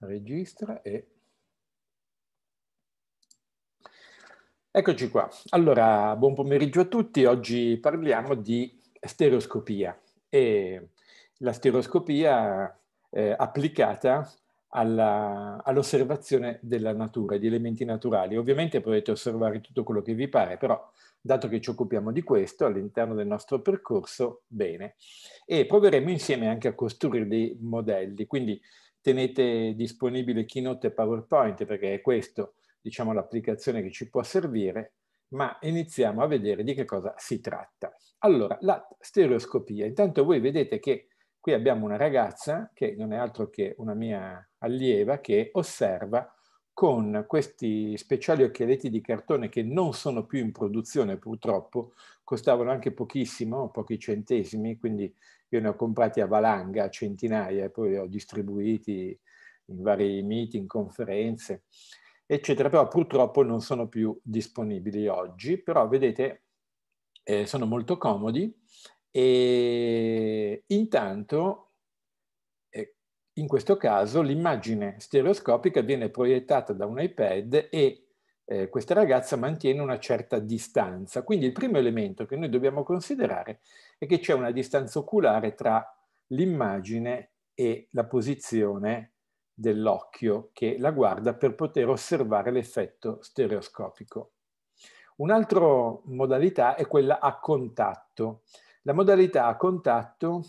registra e... Eccoci qua. Allora, buon pomeriggio a tutti. Oggi parliamo di stereoscopia e la stereoscopia eh, applicata all'osservazione all della natura, di elementi naturali. Ovviamente potete osservare tutto quello che vi pare, però dato che ci occupiamo di questo all'interno del nostro percorso, bene. E proveremo insieme anche a costruire dei modelli, quindi tenete disponibile Keynote e PowerPoint perché è questo, diciamo, l'applicazione che ci può servire, ma iniziamo a vedere di che cosa si tratta. Allora, la stereoscopia. Intanto voi vedete che qui abbiamo una ragazza che non è altro che una mia allieva che osserva con questi speciali occhialetti di cartone che non sono più in produzione purtroppo, costavano anche pochissimo, pochi centesimi, quindi io ne ho comprati a valanga, centinaia, poi li ho distribuiti in vari meeting, conferenze, eccetera, però purtroppo non sono più disponibili oggi, però vedete eh, sono molto comodi e intanto eh, in questo caso l'immagine stereoscopica viene proiettata da un iPad e eh, questa ragazza mantiene una certa distanza. Quindi il primo elemento che noi dobbiamo considerare è che c'è una distanza oculare tra l'immagine e la posizione dell'occhio che la guarda per poter osservare l'effetto stereoscopico. Un'altra modalità è quella a contatto. La modalità a contatto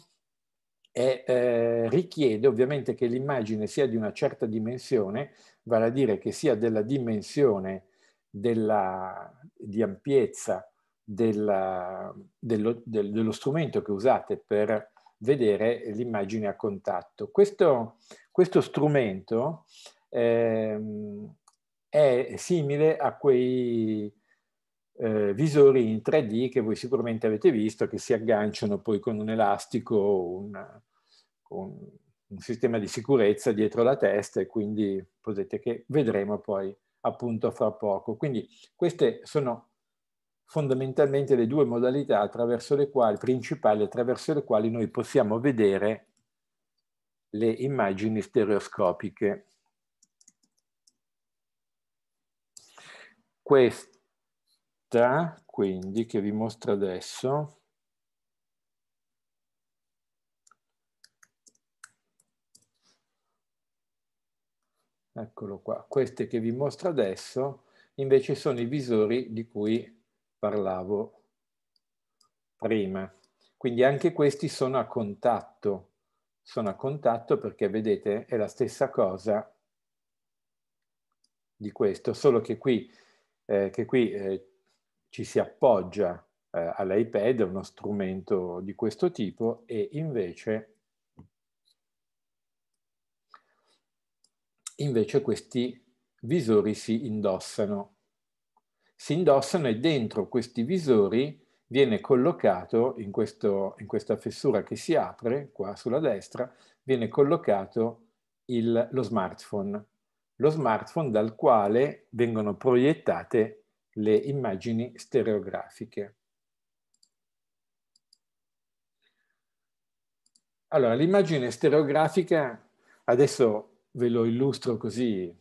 è, eh, richiede ovviamente che l'immagine sia di una certa dimensione, vale a dire che sia della dimensione della, di ampiezza della, dello, del, dello, strumento che usate per vedere l'immagine a contatto. Questo, questo strumento ehm, è simile a quei eh, visori in 3D che voi sicuramente avete visto, che si agganciano poi con un elastico o un, un, un sistema di sicurezza dietro la testa e quindi potete che vedremo poi appunto fra poco. Quindi queste sono fondamentalmente le due modalità attraverso le quali, principali attraverso le quali noi possiamo vedere le immagini stereoscopiche. Questa, quindi, che vi mostro adesso, eccolo qua, queste che vi mostro adesso invece sono i visori di cui parlavo prima. Quindi anche questi sono a contatto, sono a contatto perché vedete è la stessa cosa di questo, solo che qui, eh, che qui eh, ci si appoggia eh, all'iPad, uno strumento di questo tipo, e invece, invece questi visori si indossano si indossano e dentro questi visori viene collocato, in, questo, in questa fessura che si apre, qua sulla destra, viene collocato il, lo smartphone. Lo smartphone dal quale vengono proiettate le immagini stereografiche. Allora, l'immagine stereografica, adesso ve lo illustro così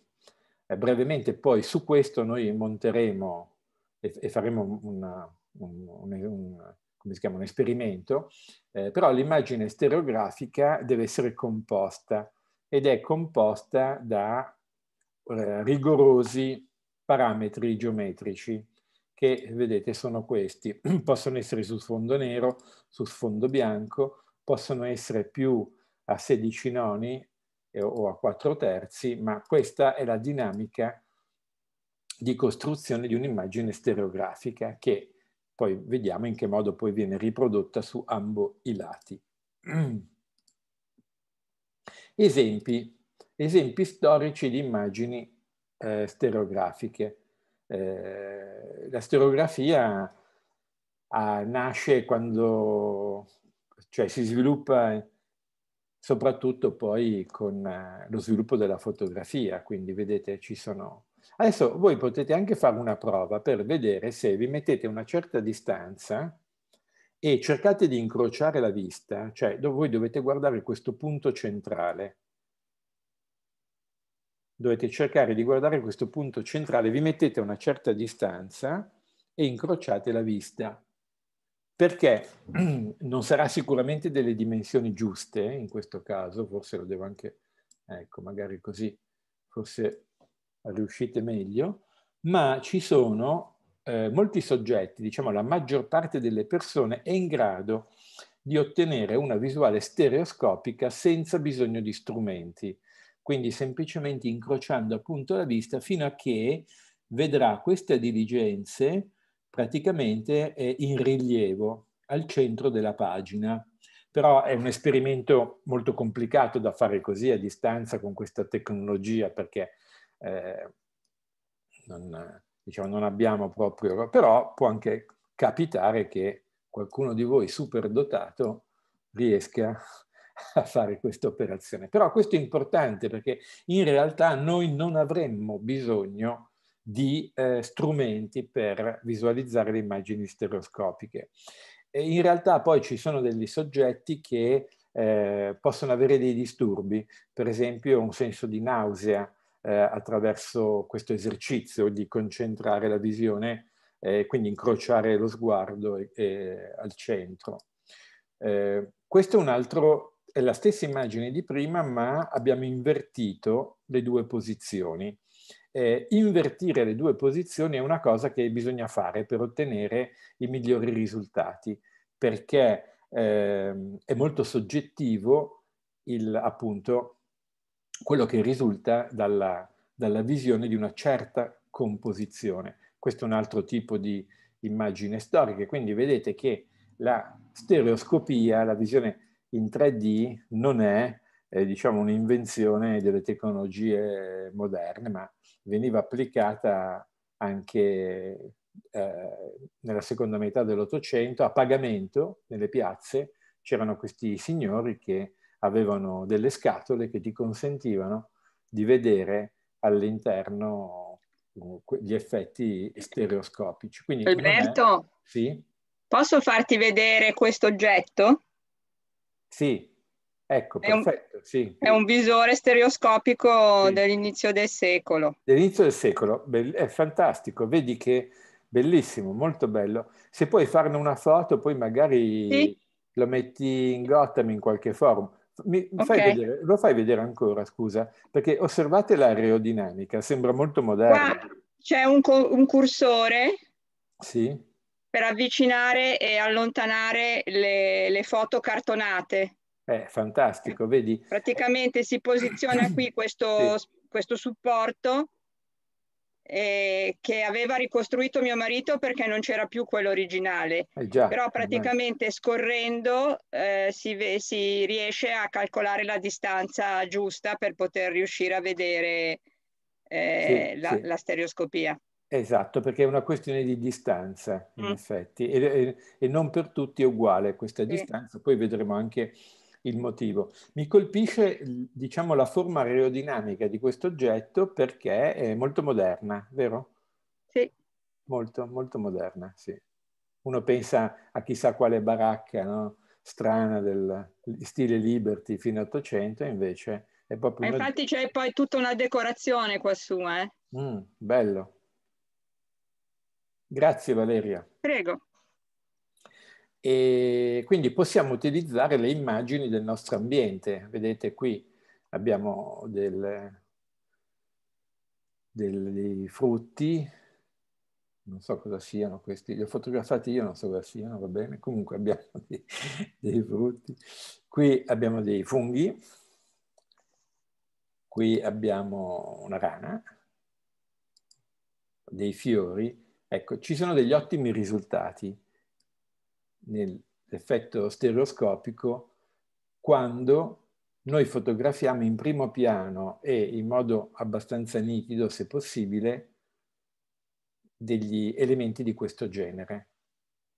eh, brevemente poi su questo noi monteremo e, faremo una, un, un, un, chiama, un, esperimento, eh, però l'immagine stereografica deve essere composta ed è composta da eh, rigorosi parametri geometrici che vedete sono questi, possono essere su sfondo nero, su sfondo bianco, possono essere più a 16 noni eh, o a quattro terzi, ma questa è la dinamica di costruzione di un'immagine stereografica che poi vediamo in che modo poi viene riprodotta su ambo i lati. Esempi, esempi storici di immagini eh, stereografiche. Eh, la stereografia ah, nasce quando, cioè si sviluppa soprattutto poi con eh, lo sviluppo della fotografia, quindi vedete ci sono... Adesso voi potete anche fare una prova per vedere se vi mettete a una certa distanza e cercate di incrociare la vista, cioè voi dovete guardare questo punto centrale. Dovete cercare di guardare questo punto centrale, vi mettete a una certa distanza e incrociate la vista perché non sarà sicuramente delle dimensioni giuste eh, in questo caso, forse lo devo anche, ecco, magari così, forse riuscite meglio, ma ci sono eh, molti soggetti, diciamo la maggior parte delle persone è in grado di ottenere una visuale stereoscopica senza bisogno di strumenti, quindi semplicemente incrociando appunto la vista fino a che vedrà queste diligenze praticamente è in rilievo al centro della pagina. Però è un esperimento molto complicato da fare così a distanza con questa tecnologia perché eh, non, diciamo, non abbiamo proprio... Però può anche capitare che qualcuno di voi super dotato riesca a fare questa operazione. Però questo è importante perché in realtà noi non avremmo bisogno di eh, strumenti per visualizzare le immagini stereoscopiche. E in realtà poi ci sono degli soggetti che eh, possono avere dei disturbi, per esempio un senso di nausea eh, attraverso questo esercizio di concentrare la visione e eh, quindi incrociare lo sguardo e, e al centro. Eh, questo è un altro è la stessa immagine di prima, ma abbiamo invertito le due posizioni eh, invertire le due posizioni è una cosa che bisogna fare per ottenere i migliori risultati, perché eh, è molto soggettivo il, appunto quello che risulta dalla, dalla visione di una certa composizione. Questo è un altro tipo di immagine storica, quindi vedete che la stereoscopia, la visione in 3D, non è eh, diciamo, un'invenzione delle tecnologie moderne, ma veniva applicata anche eh, nella seconda metà dell'Ottocento a pagamento nelle piazze. C'erano questi signori che avevano delle scatole che ti consentivano di vedere all'interno uh, gli effetti stereoscopici. Quindi, Alberto, è... sì? posso farti vedere questo oggetto? Sì, Ecco, è un, perfetto, sì. È un visore stereoscopico sì. dell'inizio del secolo. Dell'inizio del secolo, è fantastico, vedi che bellissimo, molto bello. Se puoi farne una foto, poi magari sì. lo metti in Gotham in qualche forum. Mi, okay. fai vedere, lo fai vedere ancora, scusa, perché osservate l'aerodinamica, sembra molto moderno. Qua c'è un, un cursore sì. per avvicinare e allontanare le, le foto cartonate. È eh, fantastico, vedi? Praticamente si posiziona qui questo, sì. questo supporto eh, che aveva ricostruito mio marito perché non c'era più quello originale. Eh già, Però praticamente eh. scorrendo si, si, riesce a calcolare la distanza giusta per poter riuscire a vedere eh, sì, la, sì. la, stereoscopia. Esatto, perché è una questione di distanza, in mm. effetti, e, e, e, non per tutti è uguale questa sì. distanza. Poi vedremo anche il motivo. Mi colpisce diciamo, la forma aerodinamica di questo oggetto perché è molto moderna, vero? Sì. Molto, molto moderna, sì. Uno pensa a chissà quale baracca no? strana del stile Liberty fino all'Ottocento, invece è proprio... Eh, una... Infatti c'è poi tutta una decorazione quassù, eh? Mm, bello. Grazie Valeria. Prego e quindi possiamo utilizzare le immagini del nostro ambiente. Vedete qui abbiamo del, dei frutti, non so cosa siano questi, li ho fotografati io, non so cosa siano, va bene, comunque abbiamo dei, dei frutti. Qui abbiamo dei funghi, qui abbiamo una rana, dei fiori, ecco, ci sono degli ottimi risultati nell'effetto stereoscopico quando noi fotografiamo in primo piano e in modo abbastanza nitido, se possibile, degli elementi di questo genere.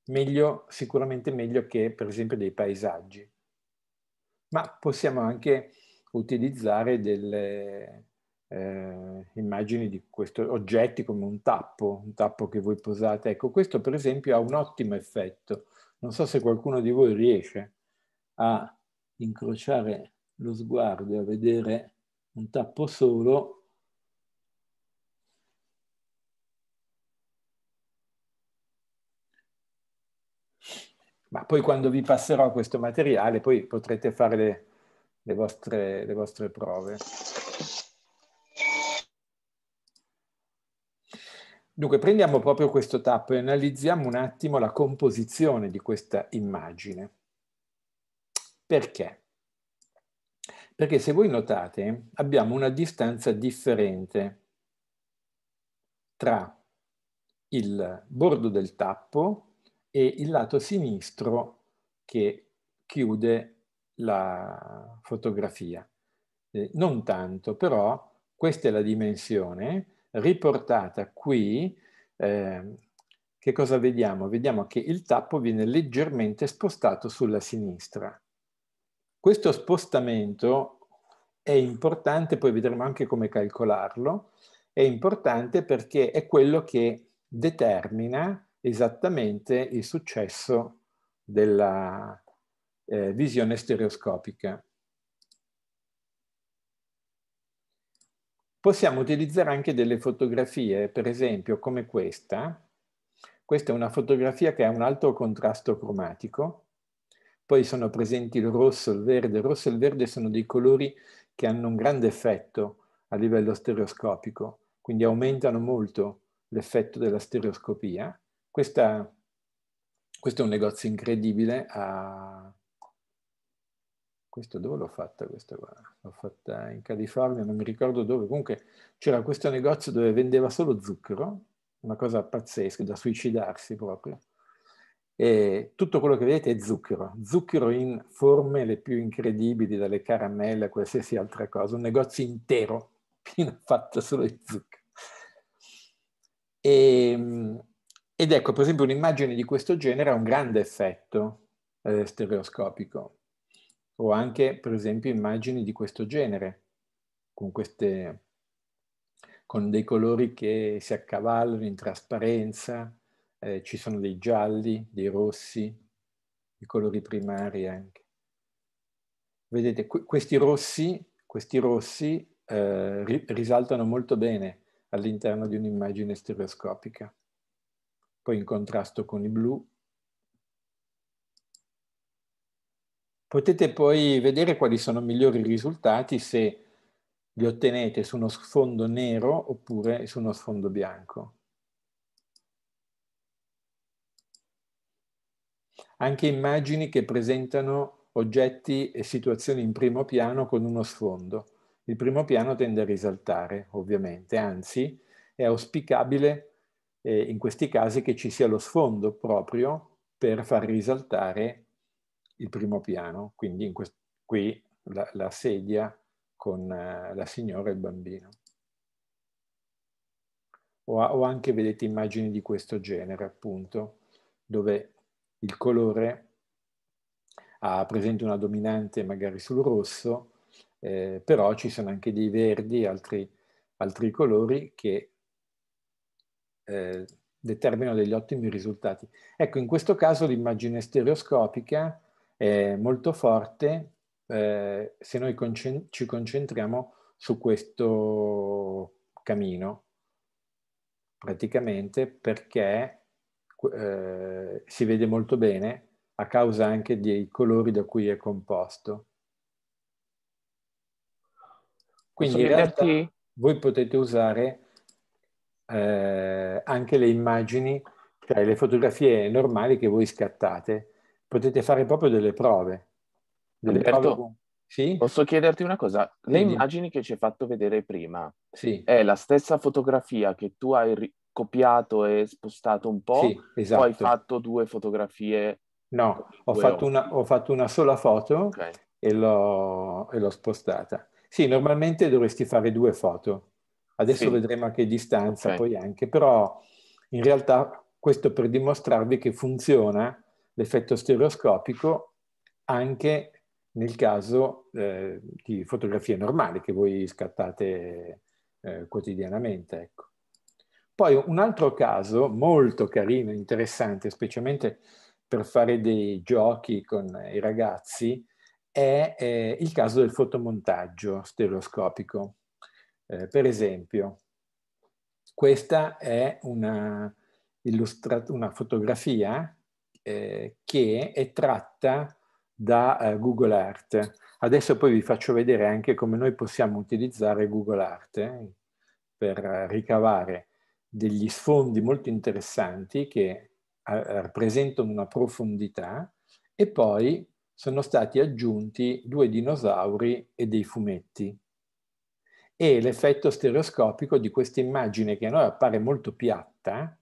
Meglio, sicuramente meglio che per esempio dei paesaggi. Ma possiamo anche utilizzare delle eh, immagini di questi oggetti come un tappo, un tappo che voi posate. Ecco, questo per esempio ha un ottimo effetto non so se qualcuno di voi riesce a incrociare lo sguardo e a vedere un tappo solo ma poi quando vi passerò questo materiale poi potrete fare le, le, vostre, le vostre prove. Dunque prendiamo proprio questo tappo e analizziamo un attimo la composizione di questa immagine. Perché? Perché se voi notate abbiamo una distanza differente tra il bordo del tappo e il lato sinistro che chiude la fotografia. Eh, non tanto, però questa è la dimensione riportata qui, eh, che cosa vediamo? Vediamo che il tappo viene leggermente spostato sulla sinistra. Questo spostamento è importante, poi vedremo anche come calcolarlo, è importante perché è quello che determina esattamente il successo della eh, visione stereoscopica. Possiamo utilizzare anche delle fotografie, per esempio come questa. Questa è una fotografia che ha un alto contrasto cromatico, poi sono presenti il rosso, il verde. Il rosso e il verde sono dei colori che hanno un grande effetto a livello stereoscopico, quindi aumentano molto l'effetto della stereoscopia. Questa, questo è un negozio incredibile a, questo dove l'ho fatta questa qua? L'ho fatta in California, non mi ricordo dove, comunque c'era questo negozio dove vendeva solo zucchero, una cosa pazzesca, da suicidarsi proprio. E tutto quello che vedete è zucchero, zucchero in forme le più incredibili, dalle caramelle a qualsiasi altra cosa, un negozio intero fatto solo di zucchero. E, ehm, ed ecco, per esempio, un'immagine di questo genere ha un grande effetto eh, stereoscopico o anche per esempio immagini di questo genere, con, queste, con dei colori che si accavallano in trasparenza, eh, ci sono dei gialli, dei rossi, i colori primari anche. Vedete, que questi rossi, questi rossi eh, ri risaltano molto bene all'interno di un'immagine stereoscopica. Poi in contrasto con i blu, Potete poi vedere quali sono migliori risultati se li ottenete su uno sfondo nero oppure su uno sfondo bianco. Anche immagini che presentano oggetti e situazioni in primo piano con uno sfondo. Il primo piano tende a risaltare, ovviamente, anzi è auspicabile eh, in questi casi che ci sia lo sfondo proprio per far risaltare il primo piano, quindi qui la, la, sedia con eh, la signora e il bambino. O, o anche vedete immagini di questo genere, appunto, dove il colore ha presente una dominante magari sul rosso, eh, però ci sono anche dei verdi e altri, altri colori che eh, determinano degli ottimi risultati. Ecco, in questo caso l'immagine stereoscopica eh, molto forte eh, se noi concent- ci concentriamo su questo cammino, praticamente perché eh, si vede molto bene a causa anche dei colori da cui è composto. Quindi in realtà voi potete usare eh, anche le immagini, cioè le fotografie normali che voi scattate potete fare proprio delle prove. Delle Alberto, prove... Sì? posso chiederti una cosa? Le Quindi. immagini che ci hai fatto vedere prima, sì. è la stessa fotografia che tu hai ri- copiato e spostato un po', sì, esatto. poi hai fatto due fotografie? No, ho, fatto una, ho, fatto una, sola foto okay. e, l'ho, e, l'ho, spostata. Sì, normalmente dovresti fare due foto. Adesso sì. vedremo a che distanza okay. poi anche, però in realtà questo per dimostrarvi che funziona l'effetto stereoscopico anche nel caso eh, di fotografie normali che voi scattate eh, quotidianamente. Ecco. Poi un altro caso molto carino, interessante, specialmente per fare dei giochi con i ragazzi, è eh, il caso del fotomontaggio stereoscopico. Eh, per esempio, questa è una, una fotografia eh, che è tratta da eh, Google Art. Adesso poi vi faccio vedere anche come noi possiamo utilizzare Google Art eh, per ricavare degli sfondi molto interessanti che eh, rappresentano una profondità e poi sono stati aggiunti due dinosauri e dei fumetti. E l'effetto stereoscopico di questa immagine che a noi appare molto piatta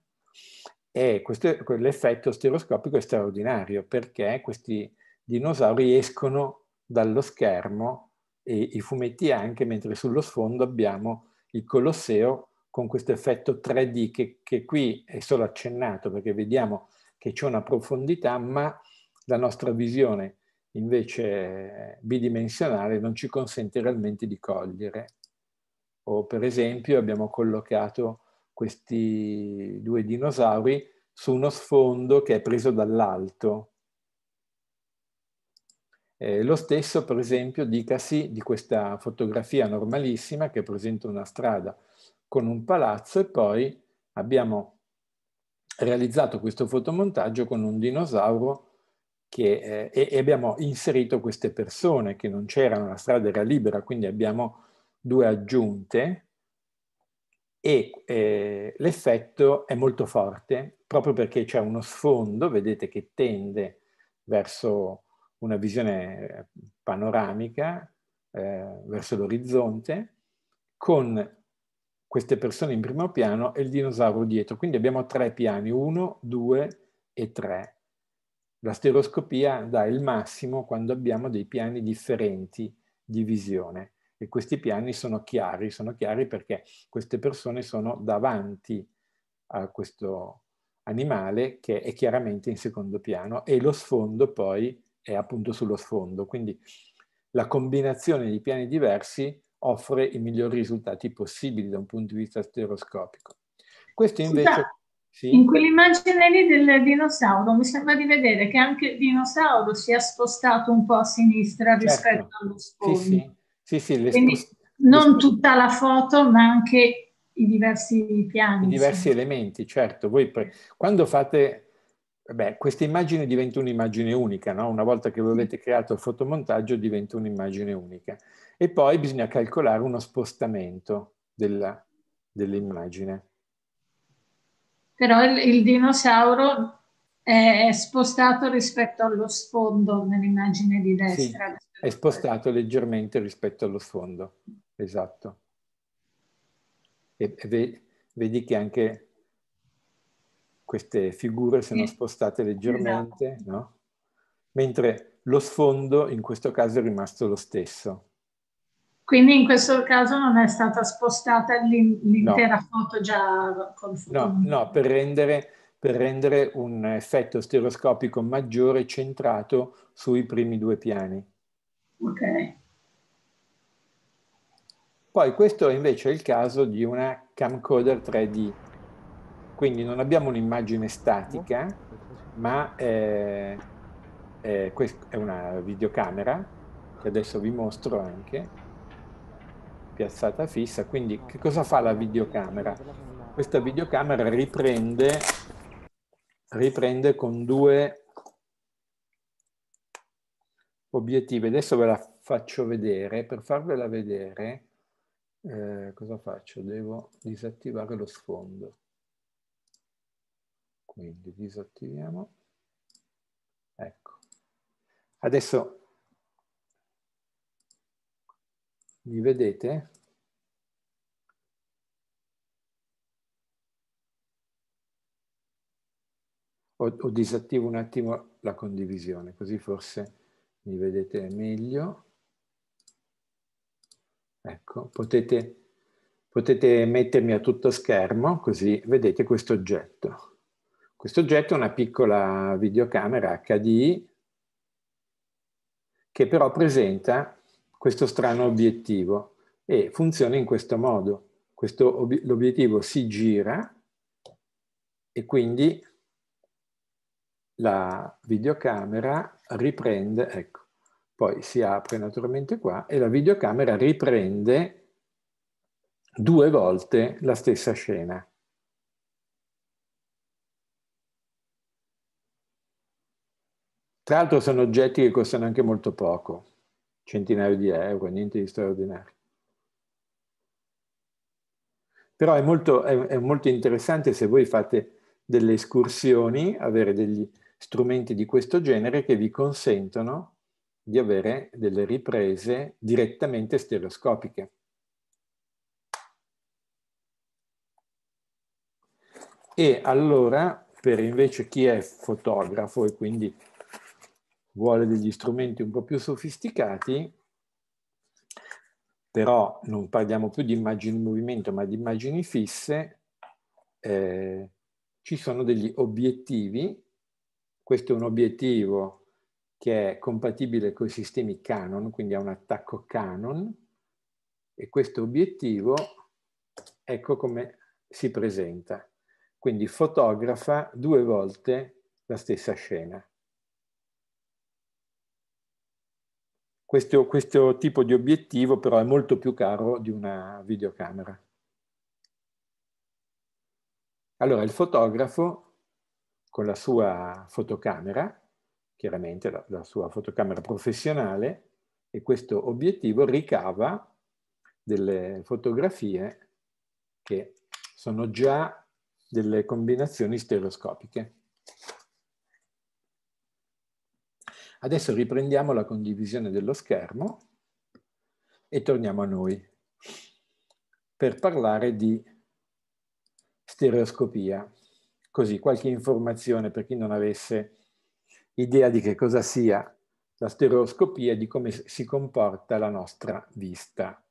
e questo, l'effetto stereoscopico è straordinario perché questi dinosauri escono dallo schermo e i fumetti anche, mentre sullo sfondo abbiamo il Colosseo con questo effetto 3D che, che qui è solo accennato perché vediamo che c'è una profondità, ma la nostra visione invece eh, bidimensionale non ci consente realmente di cogliere. O per esempio abbiamo collocato questi due dinosauri su uno sfondo che è preso dall'alto. Eh, lo stesso, per esempio, dicasi di questa fotografia normalissima che presenta una strada con un palazzo e poi abbiamo realizzato questo fotomontaggio con un dinosauro che, eh, e abbiamo inserito queste persone che non c'erano, la strada era libera, quindi abbiamo due aggiunte e eh, l'effetto è molto forte proprio perché c'è uno sfondo, vedete che tende verso una visione eh, panoramica, eh, verso l'orizzonte, con queste persone in primo piano e il dinosauro dietro. Quindi abbiamo tre piani, uno, due e tre. La stereoscopia dà il massimo quando abbiamo dei piani differenti di visione e questi piani sono chiari, sono chiari perché queste persone sono davanti a questo animale che è chiaramente in secondo piano e lo sfondo poi è appunto sullo sfondo, quindi la combinazione di piani diversi offre i migliori risultati possibili da un punto di vista stereoscopico. Questo invece... Scusa, sì? In quell'immagine lì del dinosauro mi sembra di vedere che anche il dinosauro si è spostato un po' a sinistra certo. rispetto allo sfondo. Sì, sì. Sì, sì, le, Quindi le, non le, tutta la foto, ma anche i diversi piani. I diversi elementi, certo. Voi poi, quando fate... Beh, questa immagine diventa un'immagine unica, no? Una volta che voi avete creato il fotomontaggio diventa un'immagine unica. E poi bisogna calcolare uno spostamento dell'immagine. Però il, il dinosauro è spostato rispetto allo sfondo nell'immagine di destra. Sì, è spostato leggermente rispetto allo sfondo, esatto. E, vedi che anche queste figure sono spostate leggermente, esatto. no? Mentre lo sfondo in questo caso è rimasto lo stesso. Quindi in questo caso non è stata spostata l'intera no. foto già col fondo. No, no, per rendere per rendere un effetto stereoscopico maggiore centrato sui primi due piani. Okay. Poi questo invece è il caso di una camcorder 3D, quindi non abbiamo un'immagine statica, ma è, eh, è, eh, è una videocamera che adesso vi mostro anche piazzata fissa. Quindi che cosa fa la videocamera? Questa videocamera riprende riprende con due obiettivi. Adesso ve la faccio vedere. Per farvela vedere, eh, cosa faccio? Devo disattivare lo sfondo. Quindi disattiviamo. Ecco. Adesso mi vedete? o, o disattivo un attimo la condivisione, così forse mi vedete meglio. Ecco, potete, potete mettermi a tutto schermo, così vedete questo oggetto. Questo oggetto è una piccola videocamera HD che però presenta questo strano obiettivo e funziona in questo modo. L'obiettivo si gira e quindi la videocamera riprende, ecco, poi si apre naturalmente qua e la videocamera riprende due volte la stessa scena. Tra l'altro sono oggetti che costano anche molto poco, centinaio di euro, niente di straordinario. Però è molto, è, è molto interessante se voi fate delle escursioni, avere degli, strumenti di questo genere che vi consentono di avere delle riprese direttamente stereoscopiche. E allora, per invece chi è fotografo e quindi vuole degli strumenti un po' più sofisticati, però non parliamo più di immagini in movimento, ma di immagini fisse, eh, ci sono degli obiettivi questo è un obiettivo che è compatibile con i sistemi Canon, quindi ha un attacco Canon, e questo obiettivo, ecco come si presenta. Quindi fotografa due volte la stessa scena. Questo, questo, tipo di obiettivo però è molto più caro di una videocamera. Allora il fotografo con la sua fotocamera, chiaramente la, la sua fotocamera professionale, e questo obiettivo ricava delle fotografie che sono già delle combinazioni stereoscopiche. Adesso riprendiamo la condivisione dello schermo e torniamo a noi per parlare di stereoscopia così qualche informazione per chi non avesse idea di che cosa sia la stereoscopia e di come si comporta la nostra vista.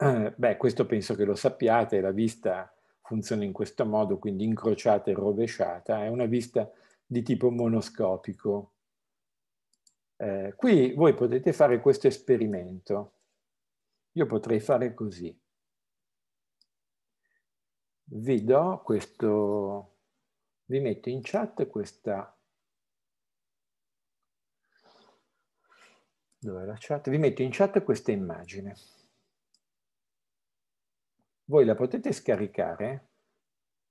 Eh, beh, questo penso che lo sappiate, la vista funziona in questo modo, quindi incrociata e rovesciata, è una vista di tipo monoscopico. Eh, qui voi potete fare questo esperimento. Io potrei fare così vi do questo, vi metto in chat questa, dove la chat? Vi metto in chat questa immagine. Voi la potete scaricare,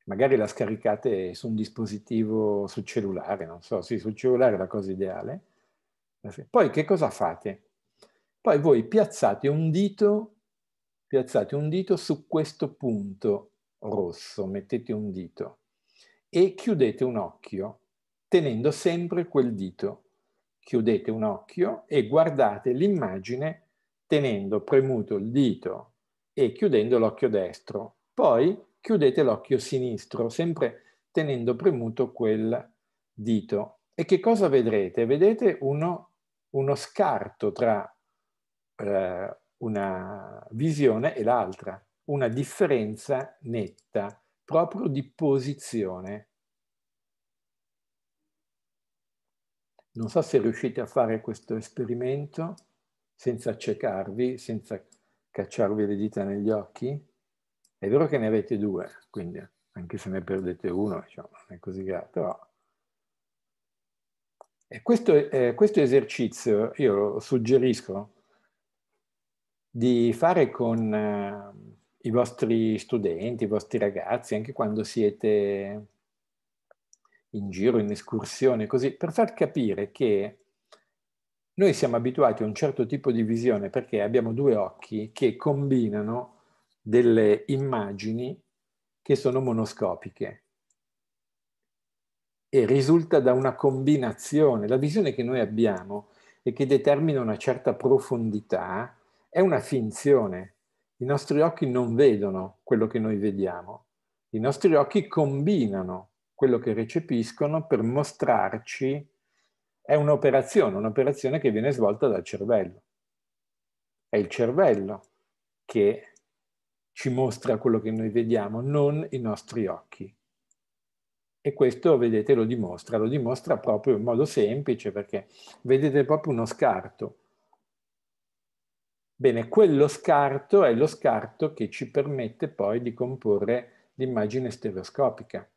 magari la scaricate su un dispositivo, sul cellulare, non so, sì, sul cellulare è la cosa ideale. Poi che cosa fate? Poi voi piazzate un dito, piazzate un dito su questo punto rosso, mettete un dito e chiudete un occhio tenendo sempre quel dito. Chiudete un occhio e guardate l'immagine tenendo premuto il dito e chiudendo l'occhio destro. Poi chiudete l'occhio sinistro, sempre tenendo premuto quel dito. E che cosa vedrete? Vedete uno, uno scarto tra eh, una visione e l'altra una differenza netta proprio di posizione. Non so se riuscite a fare questo esperimento senza accecarvi, senza cacciarvi le dita negli occhi. È vero che ne avete due, quindi anche se ne perdete uno, diciamo, non è così grave, però... E questo, eh, questo esercizio io lo suggerisco di fare con... Eh, i vostri studenti, i vostri ragazzi, anche quando siete in giro, in escursione, così, per far capire che noi siamo abituati a un certo tipo di visione perché abbiamo due occhi che combinano delle immagini che sono monoscopiche e risulta da una combinazione. La visione che noi abbiamo e che determina una certa profondità è una finzione, i nostri occhi non vedono quello che noi vediamo, i nostri occhi combinano quello che recepiscono per mostrarci è un'operazione, un'operazione che viene svolta dal cervello. È il cervello che ci mostra quello che noi vediamo, non i nostri occhi. E questo, vedete, lo dimostra, lo dimostra proprio in modo semplice perché vedete proprio uno scarto Bene, quello scarto è lo scarto che ci permette poi di comporre l'immagine stereoscopica.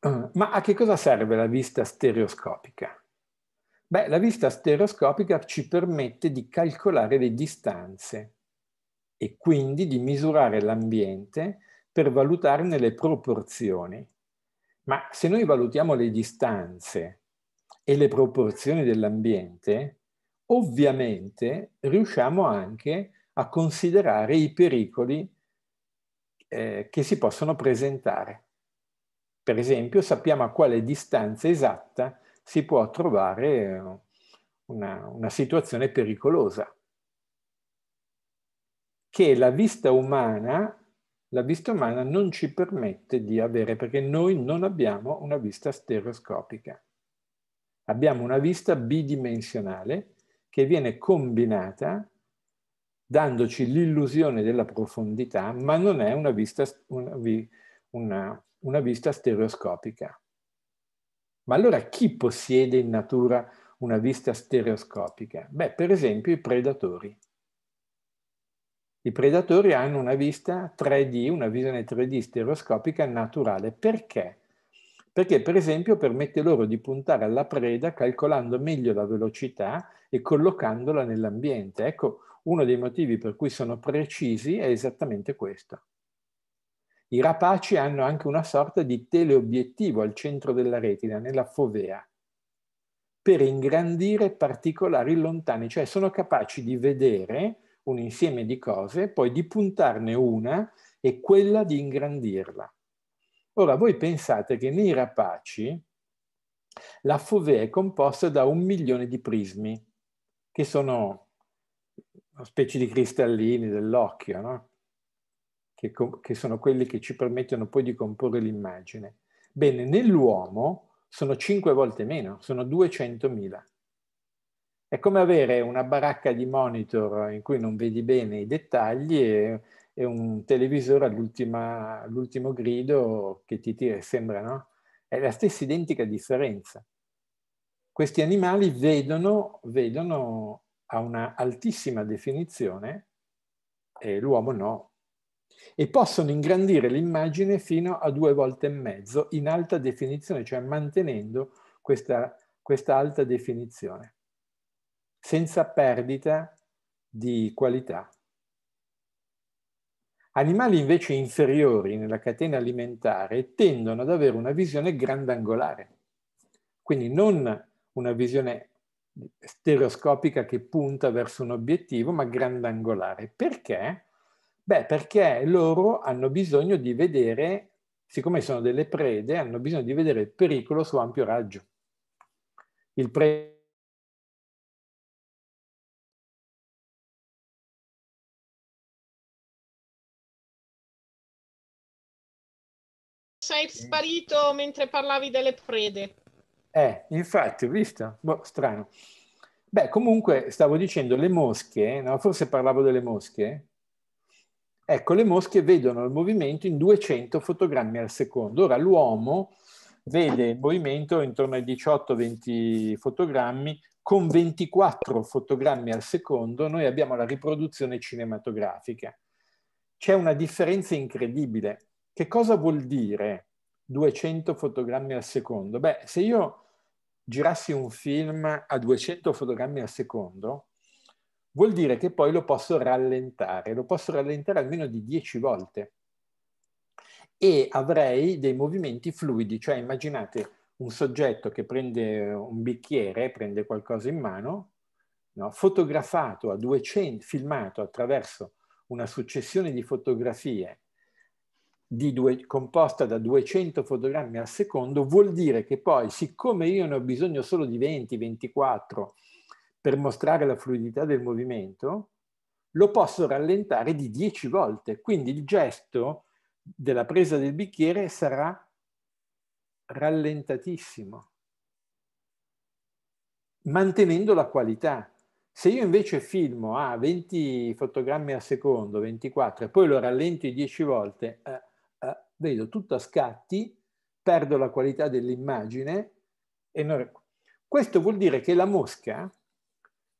Eh, ma a che cosa serve la vista stereoscopica? Beh, la vista stereoscopica ci permette di calcolare le distanze e quindi di misurare l'ambiente per valutarne le proporzioni. Ma se noi valutiamo le distanze e le proporzioni dell'ambiente, ovviamente riusciamo anche a considerare i pericoli eh, che si possono presentare. Per esempio, sappiamo a quale distanza esatta si può trovare eh, una, una situazione pericolosa, che la vista umana la vista umana non ci permette di avere perché noi non abbiamo una vista stereoscopica. Abbiamo una vista bidimensionale che viene combinata dandoci l'illusione della profondità, ma non è una vista, una, una, una vista stereoscopica. Ma allora chi possiede in natura una vista stereoscopica? Beh, per esempio i predatori. I predatori hanno una vista 3D, una visione 3D stereoscopica naturale. Perché? perché per esempio permette loro di puntare alla preda calcolando meglio la velocità e collocandola nell'ambiente. Ecco, uno dei motivi per cui sono precisi è esattamente questo. I rapaci hanno anche una sorta di teleobiettivo al centro della retina, nella fovea, per ingrandire particolari lontani, cioè sono capaci di vedere un insieme di cose, poi di puntarne una e quella di ingrandirla. Ora, voi pensate che nei rapaci la fovea è composta da un milione di prismi, che sono una specie di cristallini dell'occhio, no? che, che sono quelli che ci permettono poi di comporre l'immagine. Bene, nell'uomo sono cinque volte meno, sono 200.000. È come avere una baracca di monitor in cui non vedi bene i dettagli e e un televisore all'ultimo grido che ti tira, sembra, no? È la stessa identica differenza. Questi animali vedono, vedono a una altissima definizione e l'uomo no. E possono ingrandire l'immagine fino a due volte e mezzo in alta definizione, cioè mantenendo questa, questa alta definizione, senza perdita di qualità. Animali invece inferiori nella catena alimentare tendono ad avere una visione grandangolare, quindi non una visione stereoscopica che punta verso un obiettivo, ma grandangolare. Perché? Beh, perché loro hanno bisogno di vedere, siccome sono delle prede, hanno bisogno di vedere il pericolo su ampio raggio. Il pre sei sparito mentre parlavi delle prede. Eh, infatti, ho visto. Boh, strano. Beh, comunque, stavo dicendo, le mosche, no? forse parlavo delle mosche. Ecco, le mosche vedono il movimento in 200 fotogrammi al secondo. Ora, l'uomo vede il movimento intorno ai 18-20 fotogrammi, con 24 fotogrammi al secondo noi abbiamo la riproduzione cinematografica. C'è una differenza incredibile che cosa vuol dire 200 fotogrammi al secondo? Beh, se io girassi un film a 200 fotogrammi al secondo, vuol dire che poi lo posso rallentare, lo posso rallentare almeno di 10 volte e avrei dei movimenti fluidi, cioè immaginate un soggetto che prende un bicchiere, prende qualcosa in mano, no? fotografato a 200, filmato attraverso una successione di fotografie due, composta da 200 fotogrammi al secondo vuol dire che poi, siccome io ne ho bisogno solo di 20, 24 per mostrare la fluidità del movimento, lo posso rallentare di 10 volte. Quindi il gesto della presa del bicchiere sarà rallentatissimo, mantenendo la qualità. Se io invece filmo a ah, 20 fotogrammi al secondo, 24, e poi lo rallento 10 volte, eh, vedo tutto a scatti, perdo la qualità dell'immagine. E non... Questo vuol dire che la mosca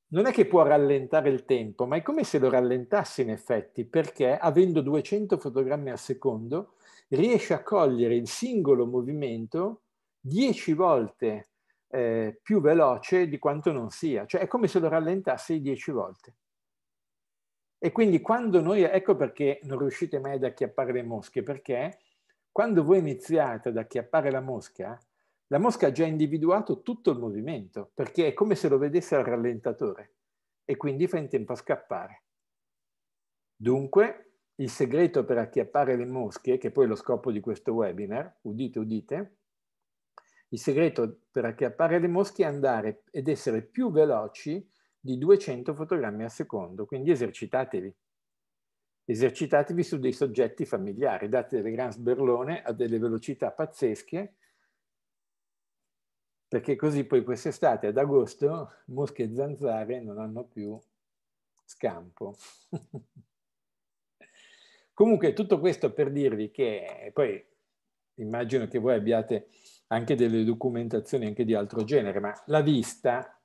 non è che può rallentare il tempo, ma è come se lo rallentasse in effetti, perché avendo 200 fotogrammi al secondo riesce a cogliere il singolo movimento 10 volte eh, più veloce di quanto non sia, cioè è come se lo rallentasse 10 volte. E quindi quando noi, ecco perché non riuscite mai ad acchiappare le mosche, perché quando voi iniziate ad acchiappare la mosca, la mosca ha già individuato tutto il movimento, perché è come se lo vedesse al rallentatore e quindi fa in tempo a scappare. Dunque, il segreto per acchiappare le mosche, che poi è lo scopo di questo webinar, udite, udite, il segreto per acchiappare le mosche è andare ed essere più veloci di 200 fotogrammi al secondo, quindi esercitatevi. Esercitatevi su dei soggetti familiari, date delle gran sberlone a delle velocità pazzesche, perché così poi quest'estate ad agosto mosche e zanzare non hanno più scampo. Comunque tutto questo per dirvi che poi immagino che voi abbiate anche delle documentazioni anche di altro genere, ma la vista,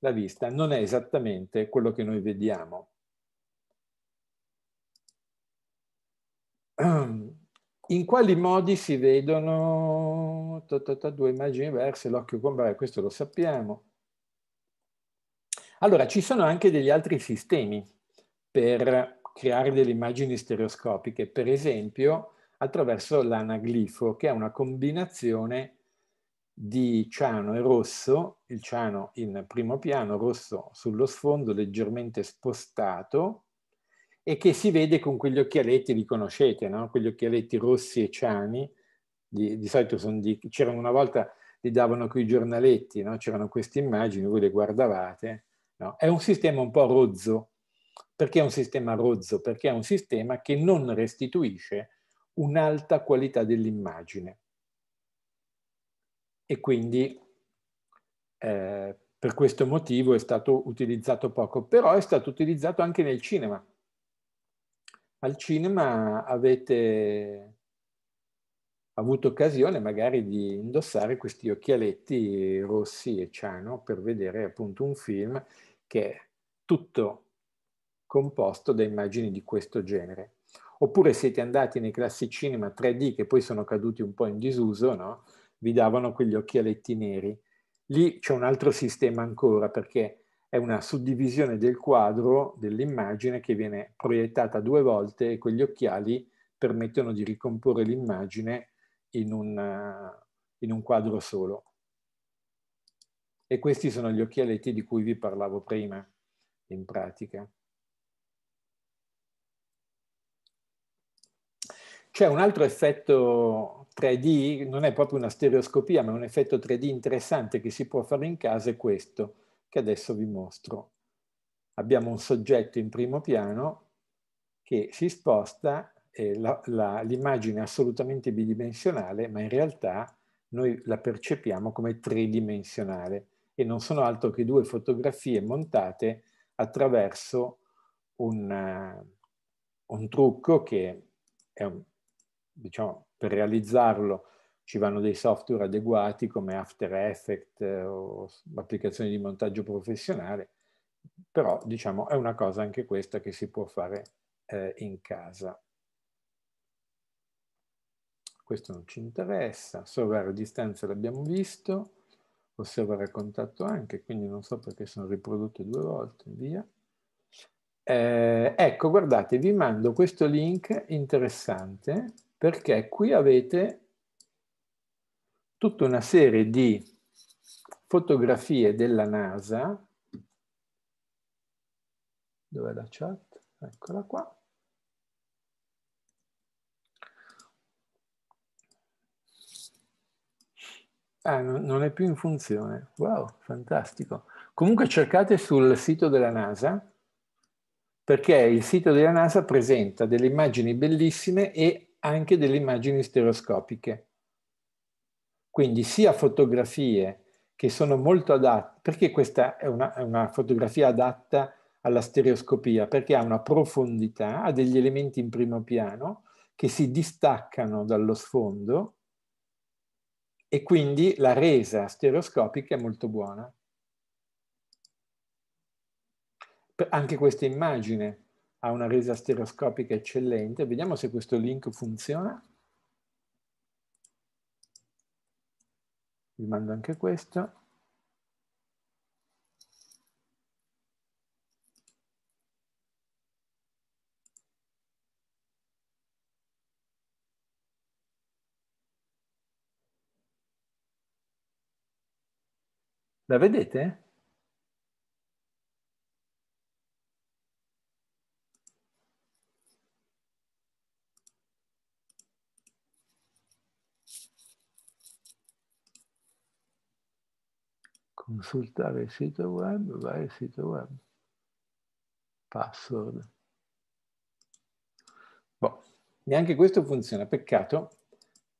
la vista non è esattamente quello che noi vediamo. in quali modi si vedono ta, ta, ta, due immagini diverse, l'occhio combrale, questo lo sappiamo. Allora, ci sono anche degli altri sistemi per creare delle immagini stereoscopiche, per esempio attraverso l'anaglifo, che è una combinazione di ciano e rosso, il ciano in primo piano, rosso sullo sfondo, leggermente spostato, e che si vede con quegli occhialetti, li conoscete, no? quegli occhialetti rossi e ciani, di, di solito sono di, c'erano una volta, li davano qui i giornaletti, no? c'erano queste immagini, voi le guardavate, no? è un sistema un po' rozzo, perché è un sistema rozzo? Perché è un sistema che non restituisce un'alta qualità dell'immagine. E quindi eh, per questo motivo è stato utilizzato poco, però è stato utilizzato anche nel cinema. Al cinema avete avuto occasione magari di indossare questi occhialetti rossi e ciano per vedere appunto un film che è tutto composto da immagini di questo genere. Oppure siete andati nei classi cinema 3D che poi sono caduti un po' in disuso, no? vi davano quegli occhialetti neri. Lì c'è un altro sistema ancora perché è una suddivisione del quadro dell'immagine che viene proiettata due volte e quegli occhiali permettono di ricomporre l'immagine in, eh, in un, quadro solo. E questi sono gli occhialetti di cui vi parlavo prima, in pratica. C'è un altro effetto 3D, non è proprio una stereoscopia, ma un effetto 3D interessante che si può fare in casa, è questo che adesso vi mostro. Abbiamo un soggetto in primo piano che si sposta, eh, l'immagine è assolutamente bidimensionale, ma in realtà noi la percepiamo come tridimensionale e non sono altro che due fotografie montate attraverso un, eh, un trucco che è, diciamo, per realizzarlo ci vanno dei software adeguati come After Effects eh, o applicazioni di montaggio professionale, però diciamo è una cosa anche questa che si può fare eh, in casa. Questo non ci interessa, server a distanza l'abbiamo visto, osservare a contatto anche, quindi non so perché sono riprodotte due volte, via. Eh, ecco, guardate, vi mando questo link interessante perché qui avete tutta una serie di fotografie della NASA. Dov'è la chat? Eccola qua. Ah, non è più in funzione. Wow, fantastico. Comunque cercate sul sito della NASA perché il sito della NASA presenta delle immagini bellissime e anche delle immagini stereoscopiche. Quindi sia fotografie che sono molto adatte, perché questa è una, è una fotografia adatta alla stereoscopia? Perché ha una profondità, ha degli elementi in primo piano che si distaccano dallo sfondo e quindi la resa stereoscopica è molto buona. Anche questa immagine ha una resa stereoscopica eccellente. Vediamo se questo link funziona. vi mando anche questo. La vedete? consultare il sito web, vai al sito web, password. Boh, neanche questo funziona, peccato,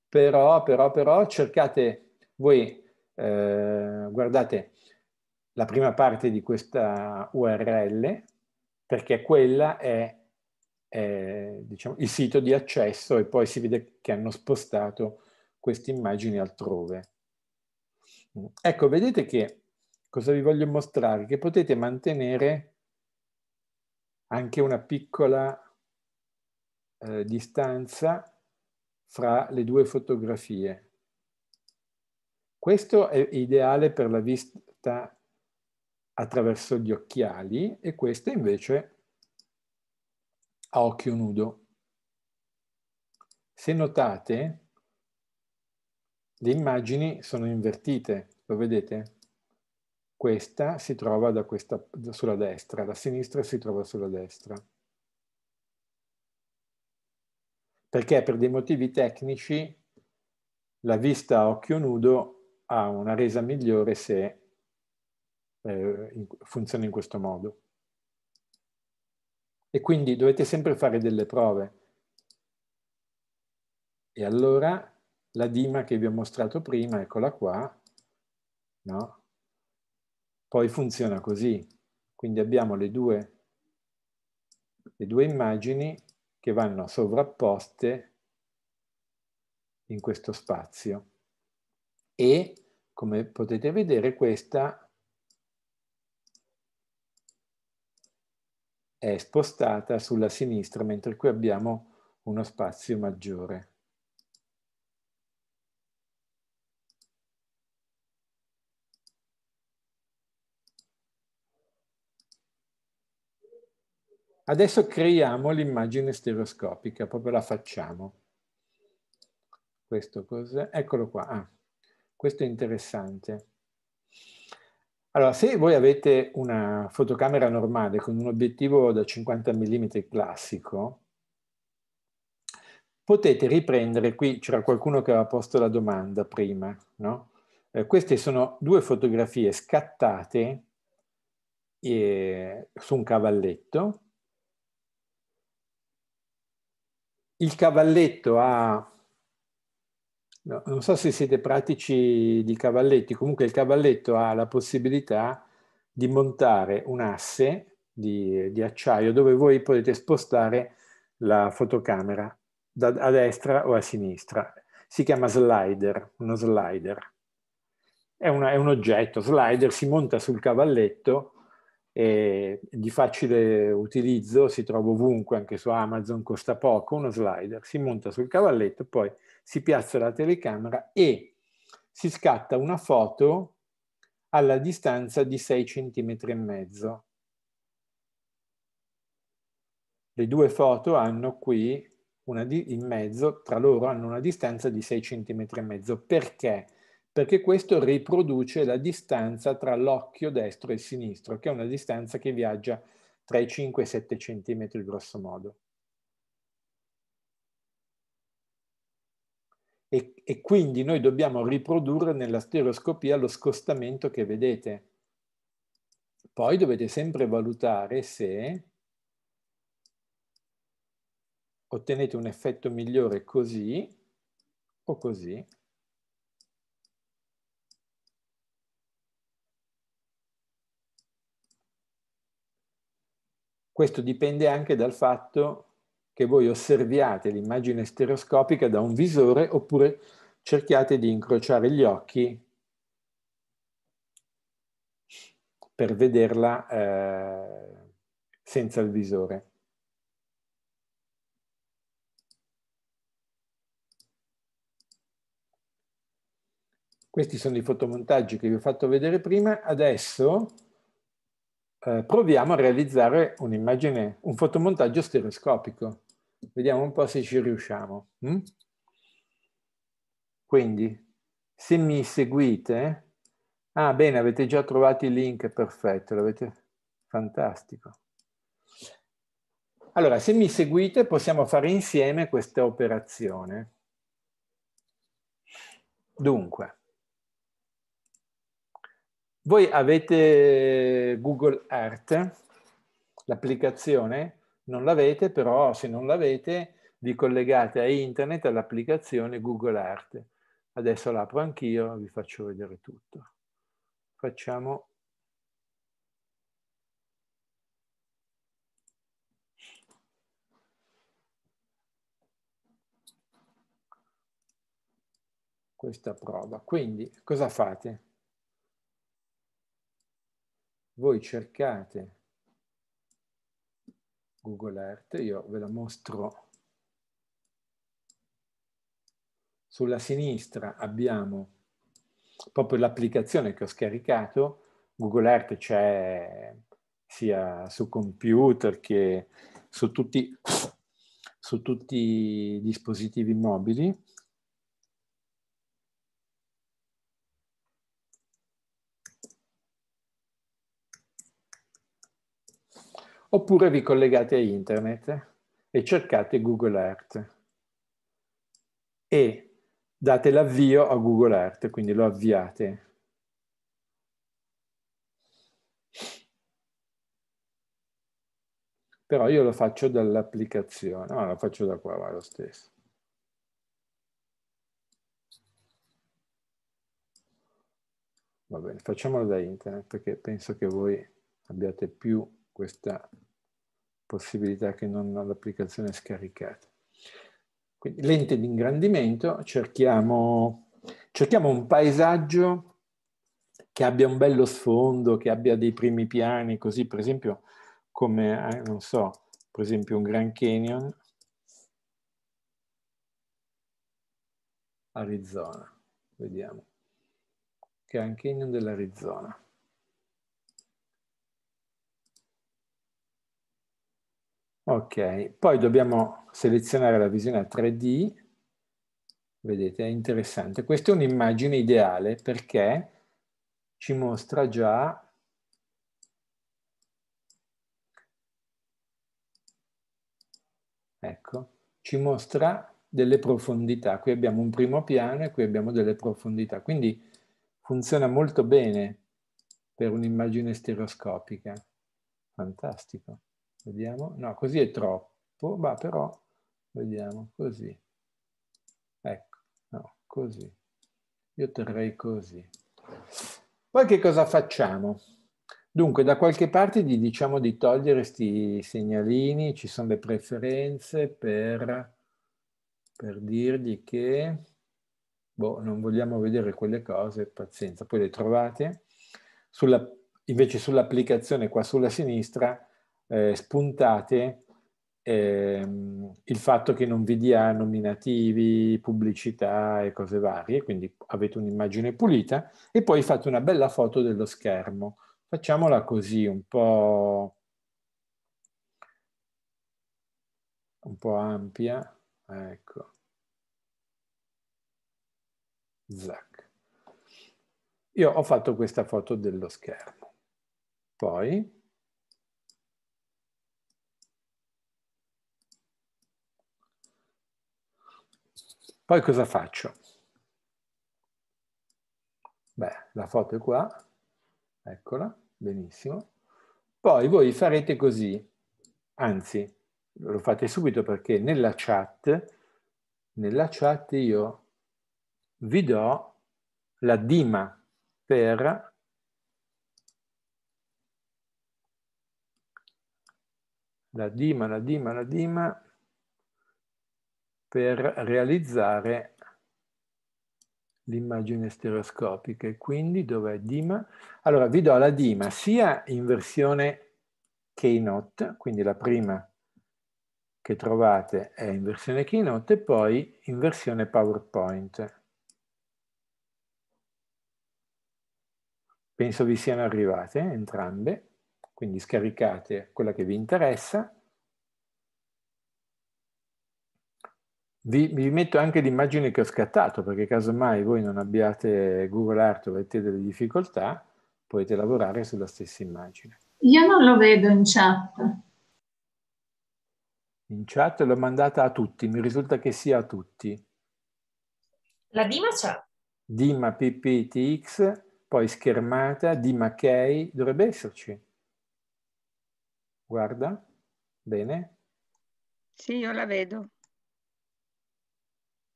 però, però, però cercate voi, eh, guardate la prima parte di questa URL, perché quella è, è diciamo, il sito di accesso e poi si vede che hanno spostato queste immagini altrove. Ecco, vedete che cosa vi voglio mostrare? Che potete mantenere anche una piccola eh, distanza fra le due fotografie. Questo è ideale per la vista attraverso gli occhiali e questo invece a occhio nudo. Se notate, le immagini sono invertite, lo vedete? questa si trova da questa, sulla destra, la sinistra si trova sulla destra. Perché per dei motivi tecnici la vista a occhio nudo ha una resa migliore se eh, funziona in questo modo. E quindi dovete sempre fare delle prove. E allora la dima che vi ho mostrato prima, eccola qua, no? poi funziona così. Quindi abbiamo le due, le due immagini che vanno sovrapposte in questo spazio. E come potete vedere questa è spostata sulla sinistra, mentre qui abbiamo uno spazio maggiore. Adesso creiamo l'immagine stereoscopica, proprio la facciamo. Questo cos'è? Eccolo qua. Ah, questo è interessante. Allora, se voi avete una fotocamera normale con un obiettivo da 50 mm classico, potete riprendere, qui c'era qualcuno che aveva posto la domanda prima, no? eh, queste sono due fotografie scattate eh, su un cavalletto il cavalletto ha... No, non so se siete pratici di cavalletti, comunque il cavalletto ha la possibilità di montare un asse di, di acciaio dove voi potete spostare la fotocamera da, a destra o a sinistra. Si chiama slider, uno slider. È, una, è un oggetto, slider, si monta sul cavalletto e di facile utilizzo, si trova ovunque, anche su Amazon costa poco, uno slider, si monta sul cavalletto, poi si piazza la telecamera e si scatta una foto alla distanza di 6 cm e mezzo. Le due foto hanno qui una di, in mezzo, tra loro hanno una distanza di 6 cm e mezzo. Perché? perché questo riproduce la distanza tra l'occhio destro e sinistro, che è una distanza che viaggia tra i 5 e i 7 cm grosso modo. E, e quindi noi dobbiamo riprodurre nella stereoscopia lo scostamento che vedete. Poi dovete sempre valutare se ottenete un effetto migliore così o così Questo dipende anche dal fatto che voi osserviate l'immagine stereoscopica da un visore oppure cerchiate di incrociare gli occhi per vederla eh, senza il visore. Questi sono i fotomontaggi che vi ho fatto vedere prima. Adesso eh, proviamo a realizzare un'immagine, un fotomontaggio stereoscopico. Vediamo un po' se ci riusciamo. Mm? Quindi, se mi seguite... Ah, bene, avete già trovato il link, perfetto, l'avete... Fantastico. Allora, se mi seguite, possiamo fare insieme questa operazione. Dunque, voi avete Google Earth, l'applicazione, non l'avete, però se non l'avete vi collegate a internet all'applicazione Google Earth. Adesso l'apro anch'io, vi faccio vedere tutto. Facciamo... questa prova. Quindi cosa fate? voi cercate Google Earth, io ve la mostro sulla sinistra abbiamo proprio l'applicazione che ho scaricato, Google Earth c'è sia su computer che su tutti, su tutti i dispositivi mobili oppure vi collegate a internet e cercate Google Earth e date l'avvio a Google Earth, quindi lo avviate. Però io lo faccio dall'applicazione, no, lo faccio da qua, va lo stesso. Va bene, facciamolo da internet perché penso che voi abbiate più questa possibilità che non l'applicazione scaricata. Quindi, lente di ingrandimento, cerchiamo, cerchiamo un paesaggio che abbia un bello sfondo, che abbia dei primi piani, così per esempio come, eh, non so, per esempio un Grand Canyon, Arizona, vediamo, Grand Canyon dell'Arizona. Ok, poi dobbiamo selezionare la visione a 3D. Vedete, è interessante. Questa è un'immagine ideale perché ci mostra già ecco, ci mostra delle profondità. Qui abbiamo un primo piano e qui abbiamo delle profondità. Quindi funziona molto bene per un'immagine stereoscopica. Fantastico. Vediamo, no, così è troppo, ma però vediamo, così. Ecco, no, così. Io terrei così. Poi che cosa facciamo? Dunque, da qualche parte gli diciamo di togliere questi segnalini, ci sono le preferenze per, per dirgli che boh, non vogliamo vedere quelle cose, pazienza, poi le trovate. Sulla, invece sull'applicazione qua sulla sinistra eh, spuntate ehm, il fatto che non vi dia nominativi, pubblicità e cose varie, quindi avete un'immagine pulita e poi fate una bella foto dello schermo. Facciamola così, un po', un po ampia, ecco. Zac. Io ho fatto questa foto dello schermo. Poi Poi cosa faccio? Beh, la foto è qua, eccola, benissimo. Poi voi farete così, anzi, lo fate subito perché nella chat, nella chat io vi do la dima per la dima, la dima, la dima per realizzare l'immagine stereoscopica e quindi dov'è Dima? Allora vi do la Dima sia in versione Keynote, quindi la prima che trovate è in versione Keynote e poi in versione PowerPoint. Penso vi siano arrivate entrambe, quindi scaricate quella che vi interessa Vi, vi, metto anche l'immagine che ho scattato, perché casomai voi non abbiate Google Art o avete delle difficoltà, potete lavorare sulla stessa immagine. Io non lo vedo in chat. In chat l'ho mandata a tutti, mi risulta che sia a tutti. La Dima c'è. Dima PPTX, poi schermata, Dima Key, dovrebbe esserci. Guarda, bene. Sì, io la vedo.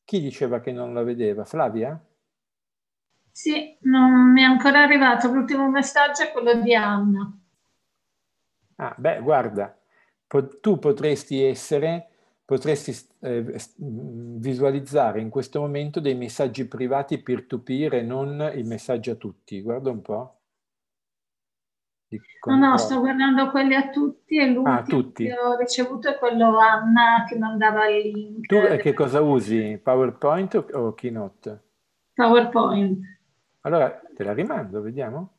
Chi diceva che non la vedeva? Flavia? Sì, non mi è ancora arrivato. L'ultimo messaggio è quello di Anna. Ah, beh, guarda, tu potresti essere, potresti eh, mm, visualizzare in questo momento dei messaggi privati peer-to-peer e non il messaggio a tutti. Guarda un po'. No, no, sto guardando quelli a tutti e ah, l'ultimo ah, tutti. che ho ricevuto è quello Anna che mandava il link. Tu eh, che cosa usi? PowerPoint o Keynote? PowerPoint. Allora te la rimando, vediamo.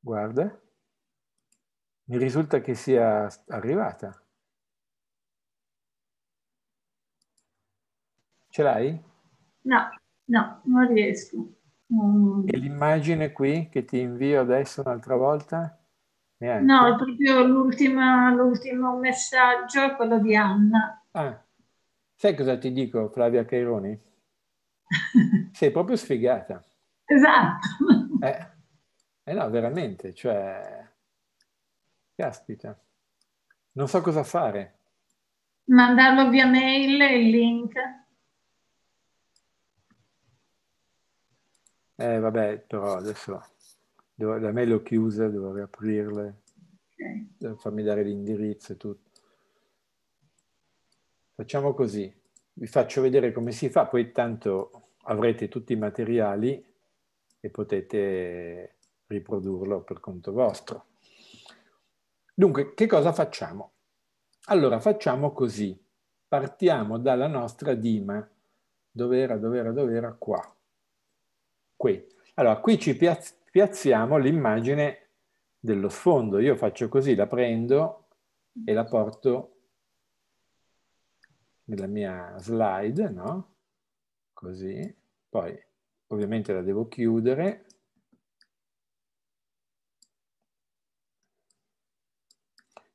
Guarda, mi risulta che sia arrivata. Ce l'hai? No, no, non riesco. Mm. E l'immagine qui che ti invio adesso un'altra volta? Neanche. No, proprio l'ultimo messaggio è quello di Anna. Ah. Sai cosa ti dico, Flavia Caironi? Sei proprio sfigata. Esatto. Eh. eh no, veramente, cioè... Caspita. Non so cosa fare. Mandarlo via mail il link. Eh vabbè, però adesso devo, da me l'ho chiusa, devo riaprirle, okay. Eh, farmi dare l'indirizzo e tutto. Facciamo così, vi faccio vedere come si fa, poi tanto avrete tutti i materiali e potete riprodurlo per conto vostro. Dunque, che cosa facciamo? Allora, facciamo così. Partiamo dalla nostra dima. Dov'era, dov'era, dov'era? Qua qui. Allora, qui ci piaz piazziamo l'immagine dello sfondo. Io faccio così, la prendo e la porto nella mia slide, no? Così. Poi ovviamente la devo chiudere.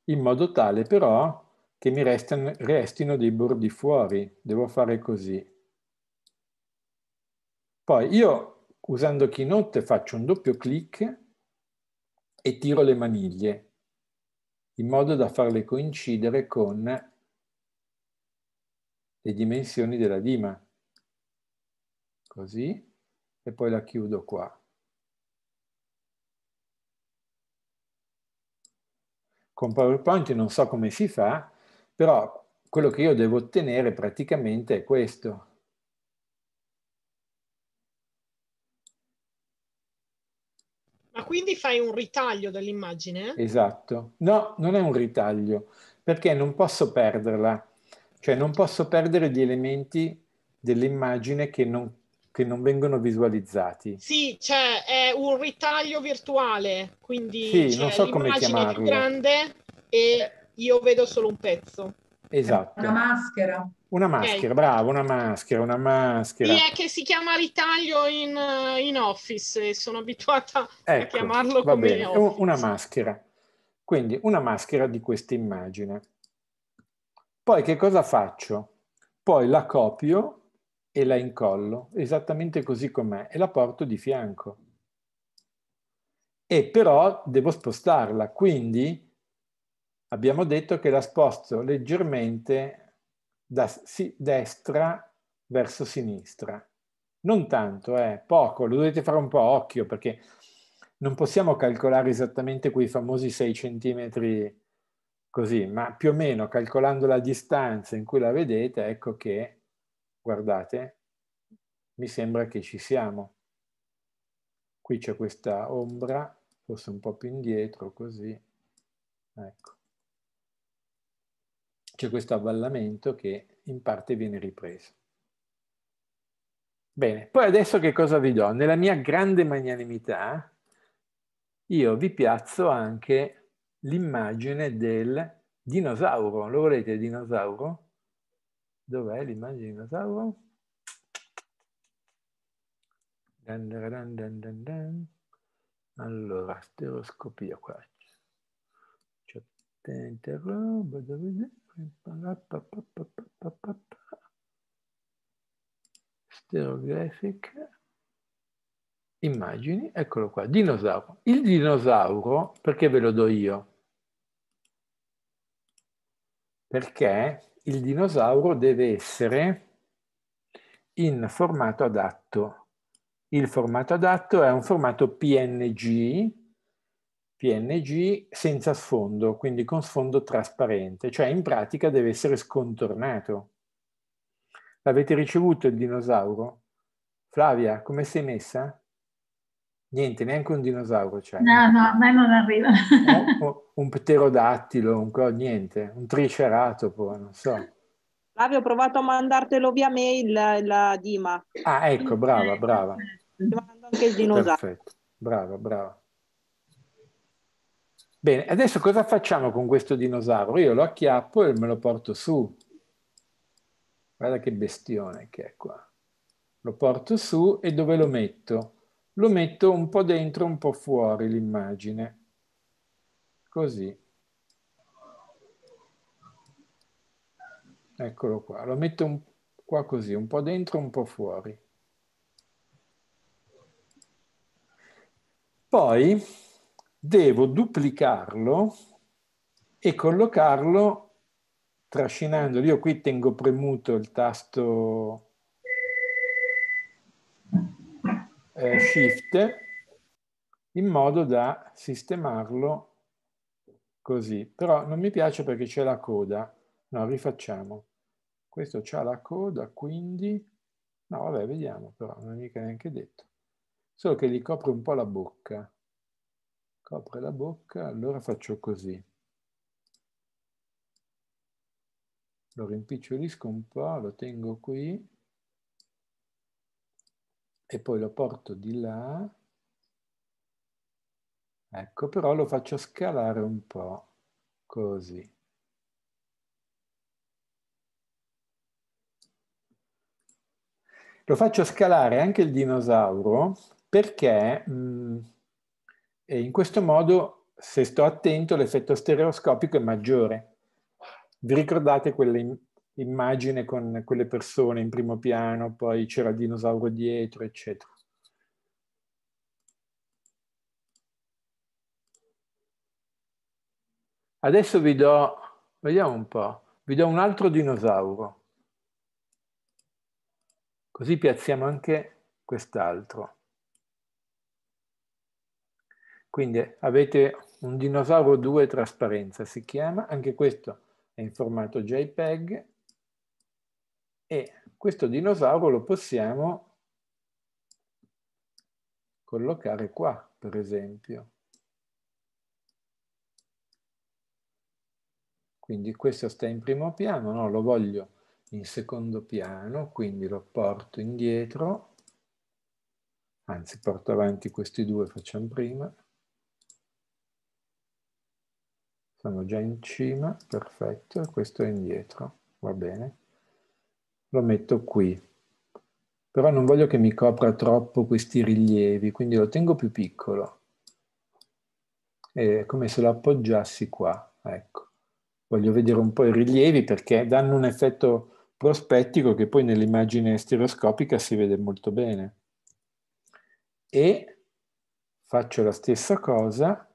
In modo tale però che mi restano, restino dei bordi fuori. Devo fare così. Poi io Usando Keynote faccio un doppio clic e tiro le maniglie in modo da farle coincidere con le dimensioni della dima. Così, e poi la chiudo qua. Con PowerPoint non so come si fa, però quello che io devo ottenere praticamente è questo. quindi fai un ritaglio dell'immagine? Esatto. No, non è un ritaglio, perché non posso perderla. Cioè non posso perdere gli elementi dell'immagine che non, che non vengono visualizzati. Sì, cioè è un ritaglio virtuale, quindi sì, cioè, non so come chiamarlo. più grande e io vedo solo un pezzo. Esatto. Una maschera. Una maschera, okay. bravo, una maschera, una maschera. Sì, è che si chiama ritaglio in, eh, in Office, sono abituata ecco, a chiamarlo va come bene. Office. Una maschera. Quindi una maschera di questa immagine. Poi che cosa faccio? Poi la copio e la incollo, esattamente così com'è, e la porto di fianco. E però devo spostarla, quindi abbiamo detto che la sposto leggermente da destra verso sinistra. Non tanto, è eh, poco, lo dovete fare un po' occhio perché non possiamo calcolare esattamente quei famosi 6 cm così, ma più o meno calcolando la distanza in cui la vedete, ecco che, guardate, mi sembra che ci siamo. Qui c'è questa ombra, forse un po' più indietro, così, ecco c'è questo avvallamento che in parte viene ripreso. Bene, poi adesso che cosa vi do? Nella mia grande magnanimità io vi piazzo anche l'immagine del dinosauro. Lo volete il dinosauro? Dov'è l'immagine del dinosauro? Dun dun dun allora, stereoscopia qua. C'è tanta roba, dove Stereographic. Immagini, eccolo qua, dinosauro. Il dinosauro, perché ve lo do io? Perché il dinosauro deve essere in formato adatto. Il formato adatto è un formato PNG PNG senza sfondo, quindi con sfondo trasparente, cioè in pratica deve essere scontornato. L'avete ricevuto il dinosauro? Flavia, come sei messa? Niente, neanche un dinosauro c'è. No, no, a me non arriva. o, un pterodattilo, un co, niente, un triceratopo, non so. Flavia, ho provato a mandartelo via mail la, la Dima. Ah, ecco, brava, brava. Ti mando anche il dinosauro. Perfetto, brava, brava. Bene, adesso cosa facciamo con questo dinosauro? Io lo acchiappo e me lo porto su. Guarda che bestione che è qua. Lo porto su e dove lo metto? Lo metto un po' dentro, un po' fuori l'immagine. Così. Eccolo qua. Lo metto un, qua così, un po' dentro, un po' fuori. Poi devo duplicarlo e collocarlo trascinandolo. Io qui tengo premuto il tasto eh, Shift in modo da sistemarlo così. Però non mi piace perché c'è la coda. No, rifacciamo. Questo c'ha la coda, quindi... No, vabbè, vediamo, però non è mica neanche detto. Solo che gli copre un po' la bocca copre la bocca, allora faccio così. Lo rimpicciolisco un po', lo tengo qui e poi lo porto di là. Ecco, però lo faccio scalare un po', così. Lo faccio scalare anche il dinosauro perché... Mh, mm, e in questo modo, se sto attento, l'effetto stereoscopico è maggiore. Vi ricordate quell'immagine con quelle persone in primo piano, poi c'era il dinosauro dietro, eccetera. Adesso vi do, vediamo un po', vi do un altro dinosauro. Così piazziamo anche quest'altro. Quindi avete un dinosauro 2 trasparenza, si chiama, anche questo è in formato JPEG e questo dinosauro lo possiamo collocare qua, per esempio. Quindi questo sta in primo piano, no, lo voglio in secondo piano, quindi lo porto indietro, anzi porto avanti questi due, facciamo prima. sono già in cima, perfetto, questo è indietro, va bene. Lo metto qui, però non voglio che mi copra troppo questi rilievi, quindi lo tengo più piccolo. È come se lo appoggiassi qua, ecco. Voglio vedere un po' i rilievi perché danno un effetto prospettico che poi nell'immagine stereoscopica si vede molto bene. E faccio la stessa cosa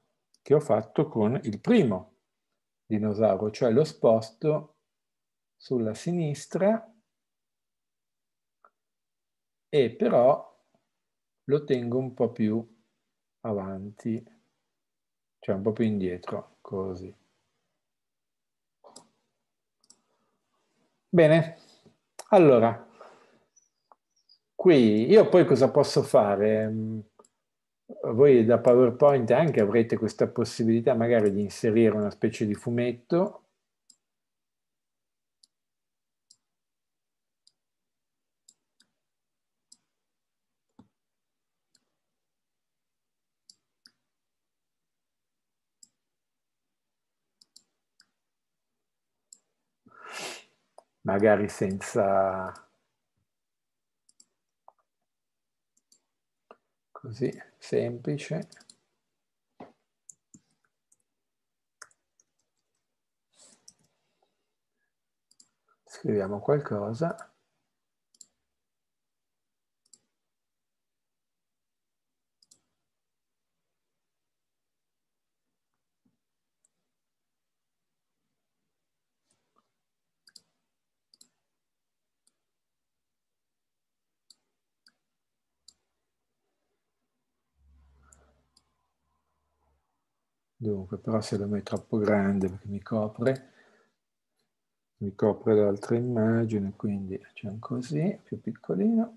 che ho fatto con il primo dinosauro, cioè lo sposto sulla sinistra e però lo tengo un po' più avanti, cioè un po' più indietro, così. Bene, allora, qui io poi cosa posso fare? voi da PowerPoint anche avrete questa possibilità magari di inserire una specie di fumetto magari senza così semplice. Scriviamo qualcosa. Dunque, però se la mia è troppo grande perché mi copre, mi copre l'altra immagine, quindi facciamo così, più piccolino.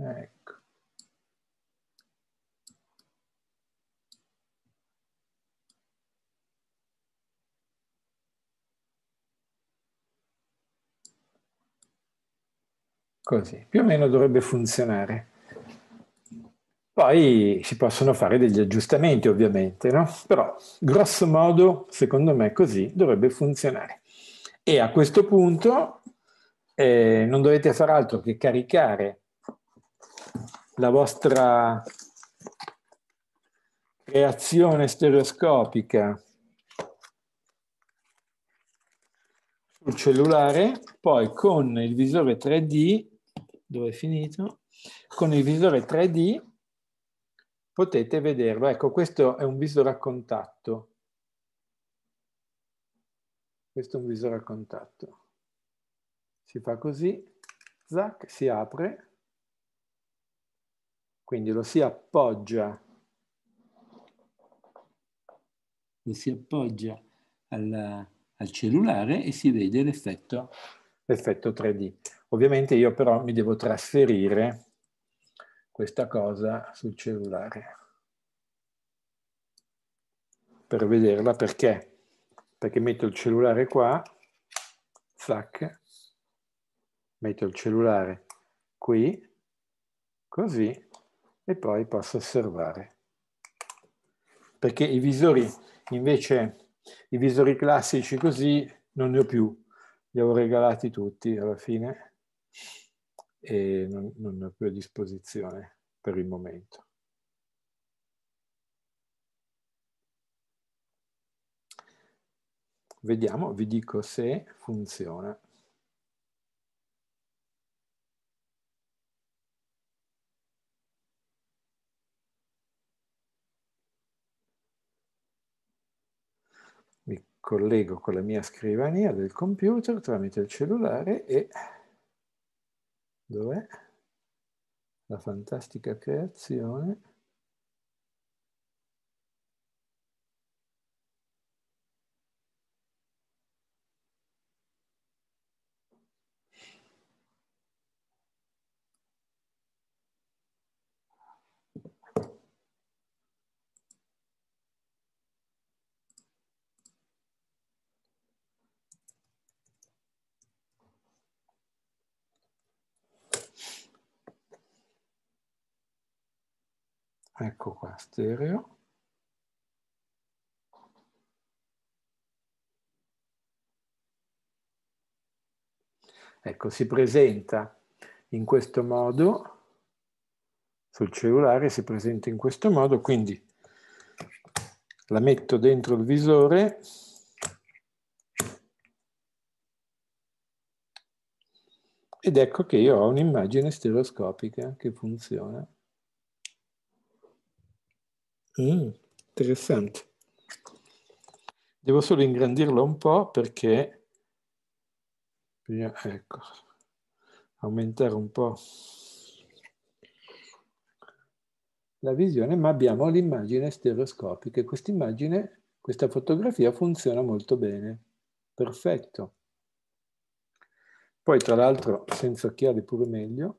Ecco. Così, più o meno dovrebbe funzionare. Poi si possono fare degli aggiustamenti ovviamente, no? però grosso modo secondo me così dovrebbe funzionare. E a questo punto eh, non dovete far altro che caricare la vostra creazione stereoscopica sul cellulare, poi con il visore 3D, dove è finito? Con il visore 3D potete vederlo. Ecco, questo è un viso raccontato. Questo è un viso raccontato. Si fa così, zac, si apre, quindi lo si appoggia, lo si appoggia al, al cellulare e si vede l'effetto 3D. Ovviamente io però mi devo trasferire questa cosa sul cellulare per vederla perché perché metto il cellulare qua zac metto il cellulare qui così e poi posso osservare perché i visori invece i visori classici così non ne ho più li ho regalati tutti alla fine e non, non ho più a disposizione per il momento. Vediamo, vi dico se funziona. Mi collego con la mia scrivania del computer tramite il cellulare e Dov'è? La fantastica creazione. ecco qua, stereo. Ecco, si presenta in questo modo, sul cellulare si presenta in questo modo, quindi la metto dentro il visore, ed ecco che io ho un'immagine stereoscopica che funziona. Mm, interessante. Devo solo ingrandirlo un po' perché... Ecco, aumentare un po' la visione, ma abbiamo l'immagine stereoscopica e immagine, questa fotografia funziona molto bene. Perfetto. Poi tra l'altro senza occhiali pure meglio.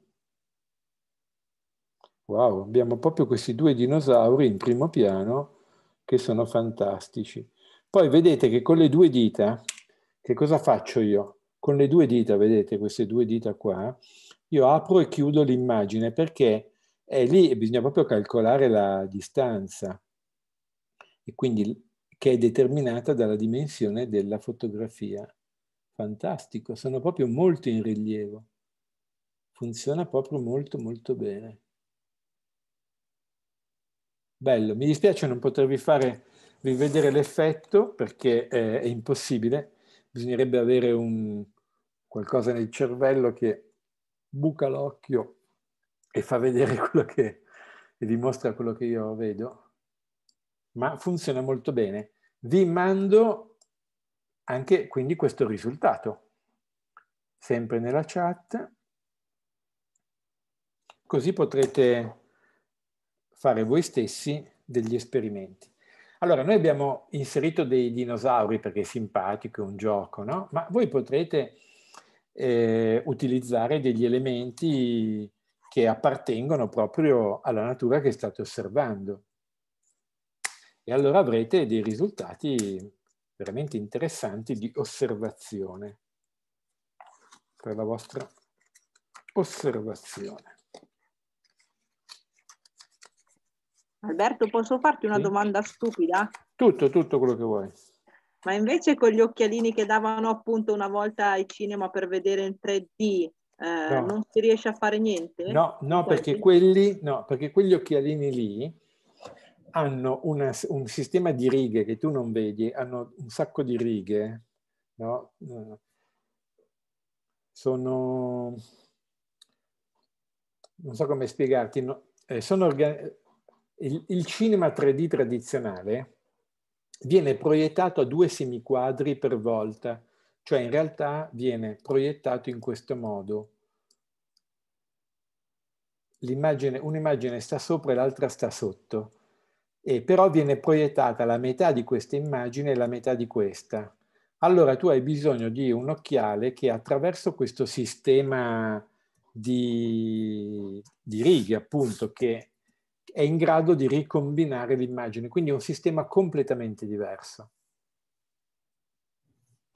Wow, abbiamo proprio questi due dinosauri in primo piano che sono fantastici. Poi vedete che con le due dita, che cosa faccio io? Con le due dita, vedete queste due dita qua, io apro e chiudo l'immagine perché è lì bisogna proprio calcolare la distanza e quindi che è determinata dalla dimensione della fotografia. Fantastico, sono proprio molto in rilievo. Funziona proprio molto molto bene. Bello, mi dispiace non potervi fare rivedere l'effetto perché è, è impossibile, bisognerebbe avere un, qualcosa nel cervello che buca l'occhio e fa vedere quello che e dimostra quello che io vedo, ma funziona molto bene. Vi mando anche quindi questo risultato, sempre nella chat, così potrete fare voi stessi degli esperimenti. Allora, noi abbiamo inserito dei dinosauri perché è simpatico, è un gioco, no? Ma voi potrete eh, utilizzare degli elementi che appartengono proprio alla natura che state osservando. E allora avrete dei risultati veramente interessanti di osservazione per la vostra osservazione. Alberto, posso farti una sì? domanda stupida? Tutto, tutto quello che vuoi. Ma invece con gli occhialini che davano appunto una volta ai cinema per vedere in 3D, eh, no. non si riesce a fare niente? No, no, perché quelli, no perché quegli occhialini lì hanno una, un sistema di righe che tu non vedi, hanno un sacco di righe, no? Mm. Sono... non so come spiegarti, no? Eh, sono organi- il, il cinema 3D tradizionale viene proiettato a due semiquadri per volta, cioè in realtà viene proiettato in questo modo. un'immagine sta sopra e l'altra sta sotto, e però viene proiettata la metà di questa immagine e la metà di questa. Allora tu hai bisogno di un occhiale che attraverso questo sistema di, di righe, appunto, che è in grado di ricombinare l'immagine, quindi è un sistema completamente diverso.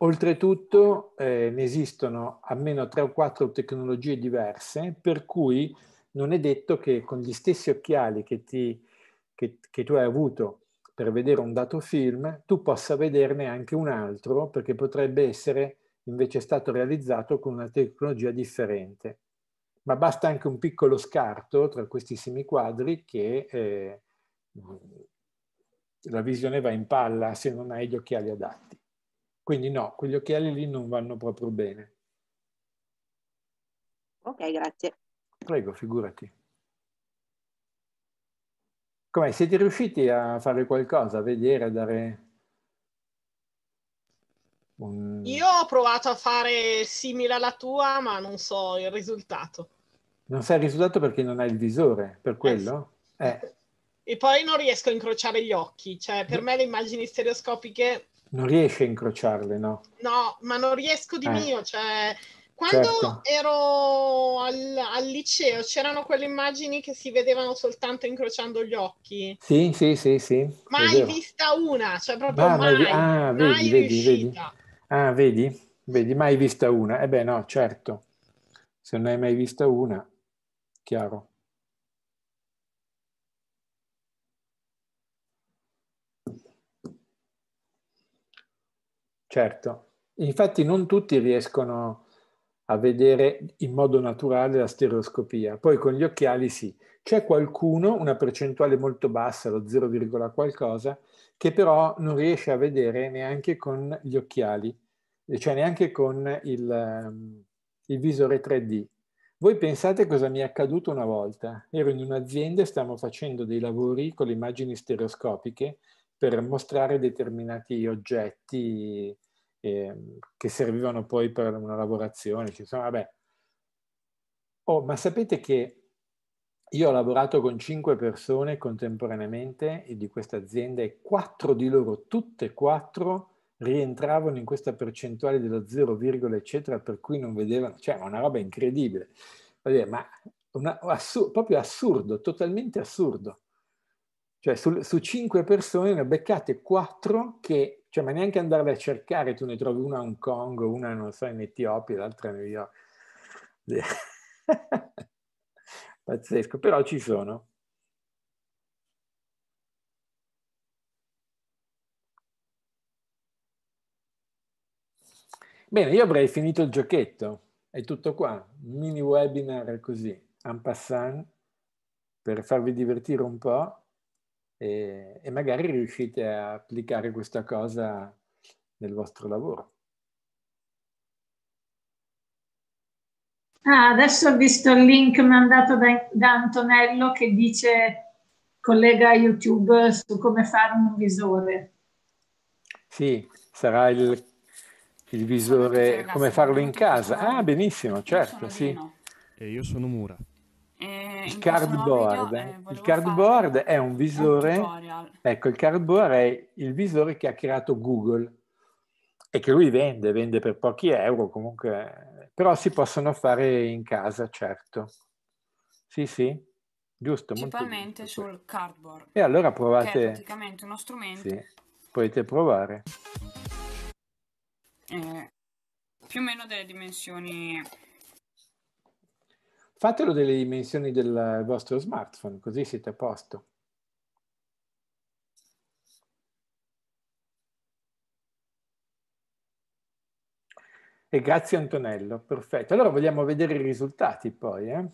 Oltretutto eh, ne esistono almeno tre o quattro tecnologie diverse, per cui non è detto che con gli stessi occhiali che, ti, che, che tu hai avuto per vedere un dato film, tu possa vederne anche un altro, perché potrebbe essere invece stato realizzato con una tecnologia differente ma basta anche un piccolo scarto tra questi semiquadri che eh, la visione va in palla se non hai gli occhiali adatti. Quindi no, quegli occhiali lì non vanno proprio bene. Ok, grazie. Prego, figurati. Come siete riusciti a fare qualcosa, a vedere, a dare... Un... Io ho provato a fare simile alla tua, ma non so il risultato. Non sai il risultato perché non hai il visore, per eh quello? Eh, eh. E poi non riesco a incrociare gli occhi, cioè per me le immagini stereoscopiche... Non riesci a incrociarle, no? No, ma non riesco di eh. mio, cioè... Quando certo. ero al, al, liceo c'erano quelle immagini che si vedevano soltanto incrociando gli occhi. Sì, sì, sì, sì. Mai vista una, cioè proprio ah, mai, ah, mai vedi, vedi, vedi, Ah, vedi? Vedi, mai vista una. Eh beh, no, certo. Se non hai mai vista una chiaro. Certo, infatti non tutti riescono a vedere in modo naturale la stereoscopia, poi con gli occhiali sì. C'è qualcuno, una percentuale molto bassa, lo 0, qualcosa, che però non riesce a vedere neanche con gli occhiali, cioè neanche con il, ehm, il visore 3D. Voi pensate cosa mi è accaduto una volta? Ero in un'azienda e stavamo facendo dei lavori con le immagini stereoscopiche per mostrare determinati oggetti eh, che servivano poi per una lavorazione. Insomma, vabbè. Oh, ma sapete che io ho lavorato con cinque persone contemporaneamente di questa azienda e quattro di loro, tutte e quattro, rientravano in questa percentuale dello 0, eccetera, per cui non vedevano, cioè una roba incredibile. ma una, assur, proprio assurdo, totalmente assurdo. Cioè su, su 5 persone ne ho beccate 4 che, cioè ma neanche andarle a cercare, tu ne trovi una a Hong Kong, una non so in Etiopia, l'altra a New York. Pazzesco, però ci sono. Bene, io avrei finito il giochetto. È tutto qua. Mini webinar così, en passant, per farvi divertire un po' e, e magari riuscite a applicare questa cosa nel vostro lavoro. Ah, adesso ho visto il link mandato da, da, Antonello che dice collega YouTube su come fare un visore. Sì, sarà il il visore, come farlo in casa. Ah, benissimo, certo, sì. E io sono Mura. Eh, il cardboard, eh, eh, il cardboard è un visore, ecco il cardboard è il visore che ha creato Google e che lui vende, vende per pochi euro comunque, però si possono fare in casa, certo. Sì, sì, giusto. Principalmente giusto. sul cardboard. E allora provate. Che è praticamente uno strumento. Sì, potete provare eh, più o meno delle dimensioni. Fatelo delle dimensioni del vostro smartphone, così siete a posto. E grazie Antonello, perfetto. Allora vogliamo vedere i risultati poi. Eh?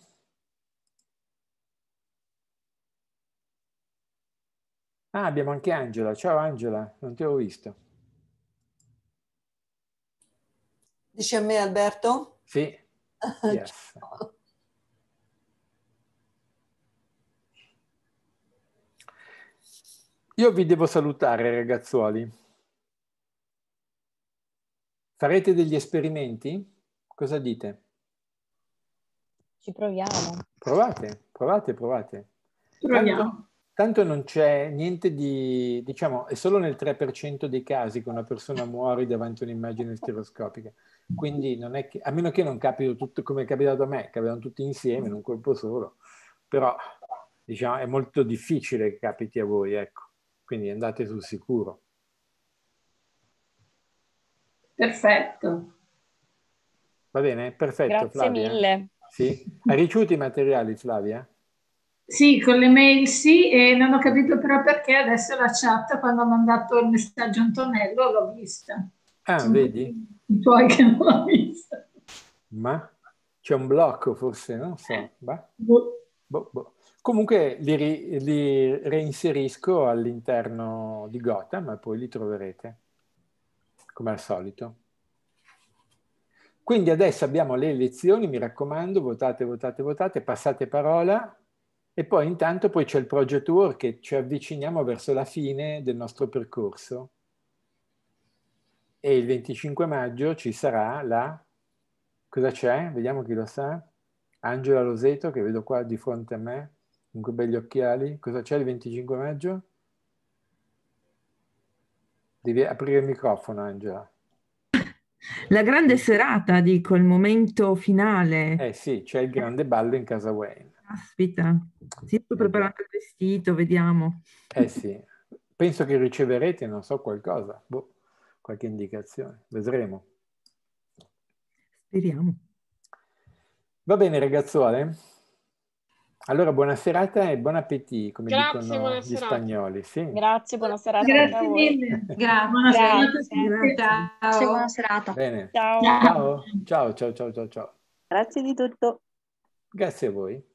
Ah, abbiamo anche Angela. Ciao Angela, non ti avevo visto. Dici a me Alberto? Sì. Yes. Io vi devo salutare ragazzuoli. Farete degli esperimenti? Cosa dite? Ci proviamo. Provate, provate, provate. Proviamo. Tanto, tanto non c'è niente di, diciamo, è solo nel 3% dei casi che una persona muore davanti a un'immagine stereoscopica. Quindi non è che, a meno che non capito tutto come è capitato a me, capitano tutti insieme in un colpo solo, però diciamo è molto difficile che capiti a voi, ecco. Quindi andate sul sicuro. Perfetto. Va bene, perfetto. Grazie Flavia. mille. Sì. Hai ricevuto i materiali, Flavia? Sì, con le mail sì, e non ho capito però perché adesso la chat, quando ha mandato il messaggio Antonello, l'ho vista. Ah, vedi? i tuoi che non l'ha vista. Ma c'è un blocco forse, non so. Boh. Boh, boh. Comunque li, ri, li reinserisco all'interno di Gotham e poi li troverete, come al solito. Quindi adesso abbiamo le elezioni, mi raccomando, votate, votate, votate, passate parola e poi intanto poi c'è il project work che ci avviciniamo verso la fine del nostro percorso e il 25 maggio ci sarà la... Cosa c'è? Vediamo chi lo sa. Angela Roseto, che vedo qua di fronte a me, con quei begli occhiali. Cosa c'è il 25 maggio? Devi aprire il microfono, Angela. La grande serata, dico, il momento finale. Eh sì, c'è il grande ballo in casa Wayne. Aspita, sì, sto eh preparando il vestito, vediamo. Eh sì, penso che riceverete, non so, qualcosa. Boh qualche indicazione. Vedremo. Speriamo. Va bene ragazzuole. Allora buona serata e buon appetito, come Grazie, dicono gli serata. spagnoli. Sì. Grazie, buona serata. Grazie mille. Grazie. Buona Grazie. serata. Grazie, buona serata. Bene. Ciao. Ciao. ciao, ciao, ciao, ciao. Grazie di tutto. Grazie a voi.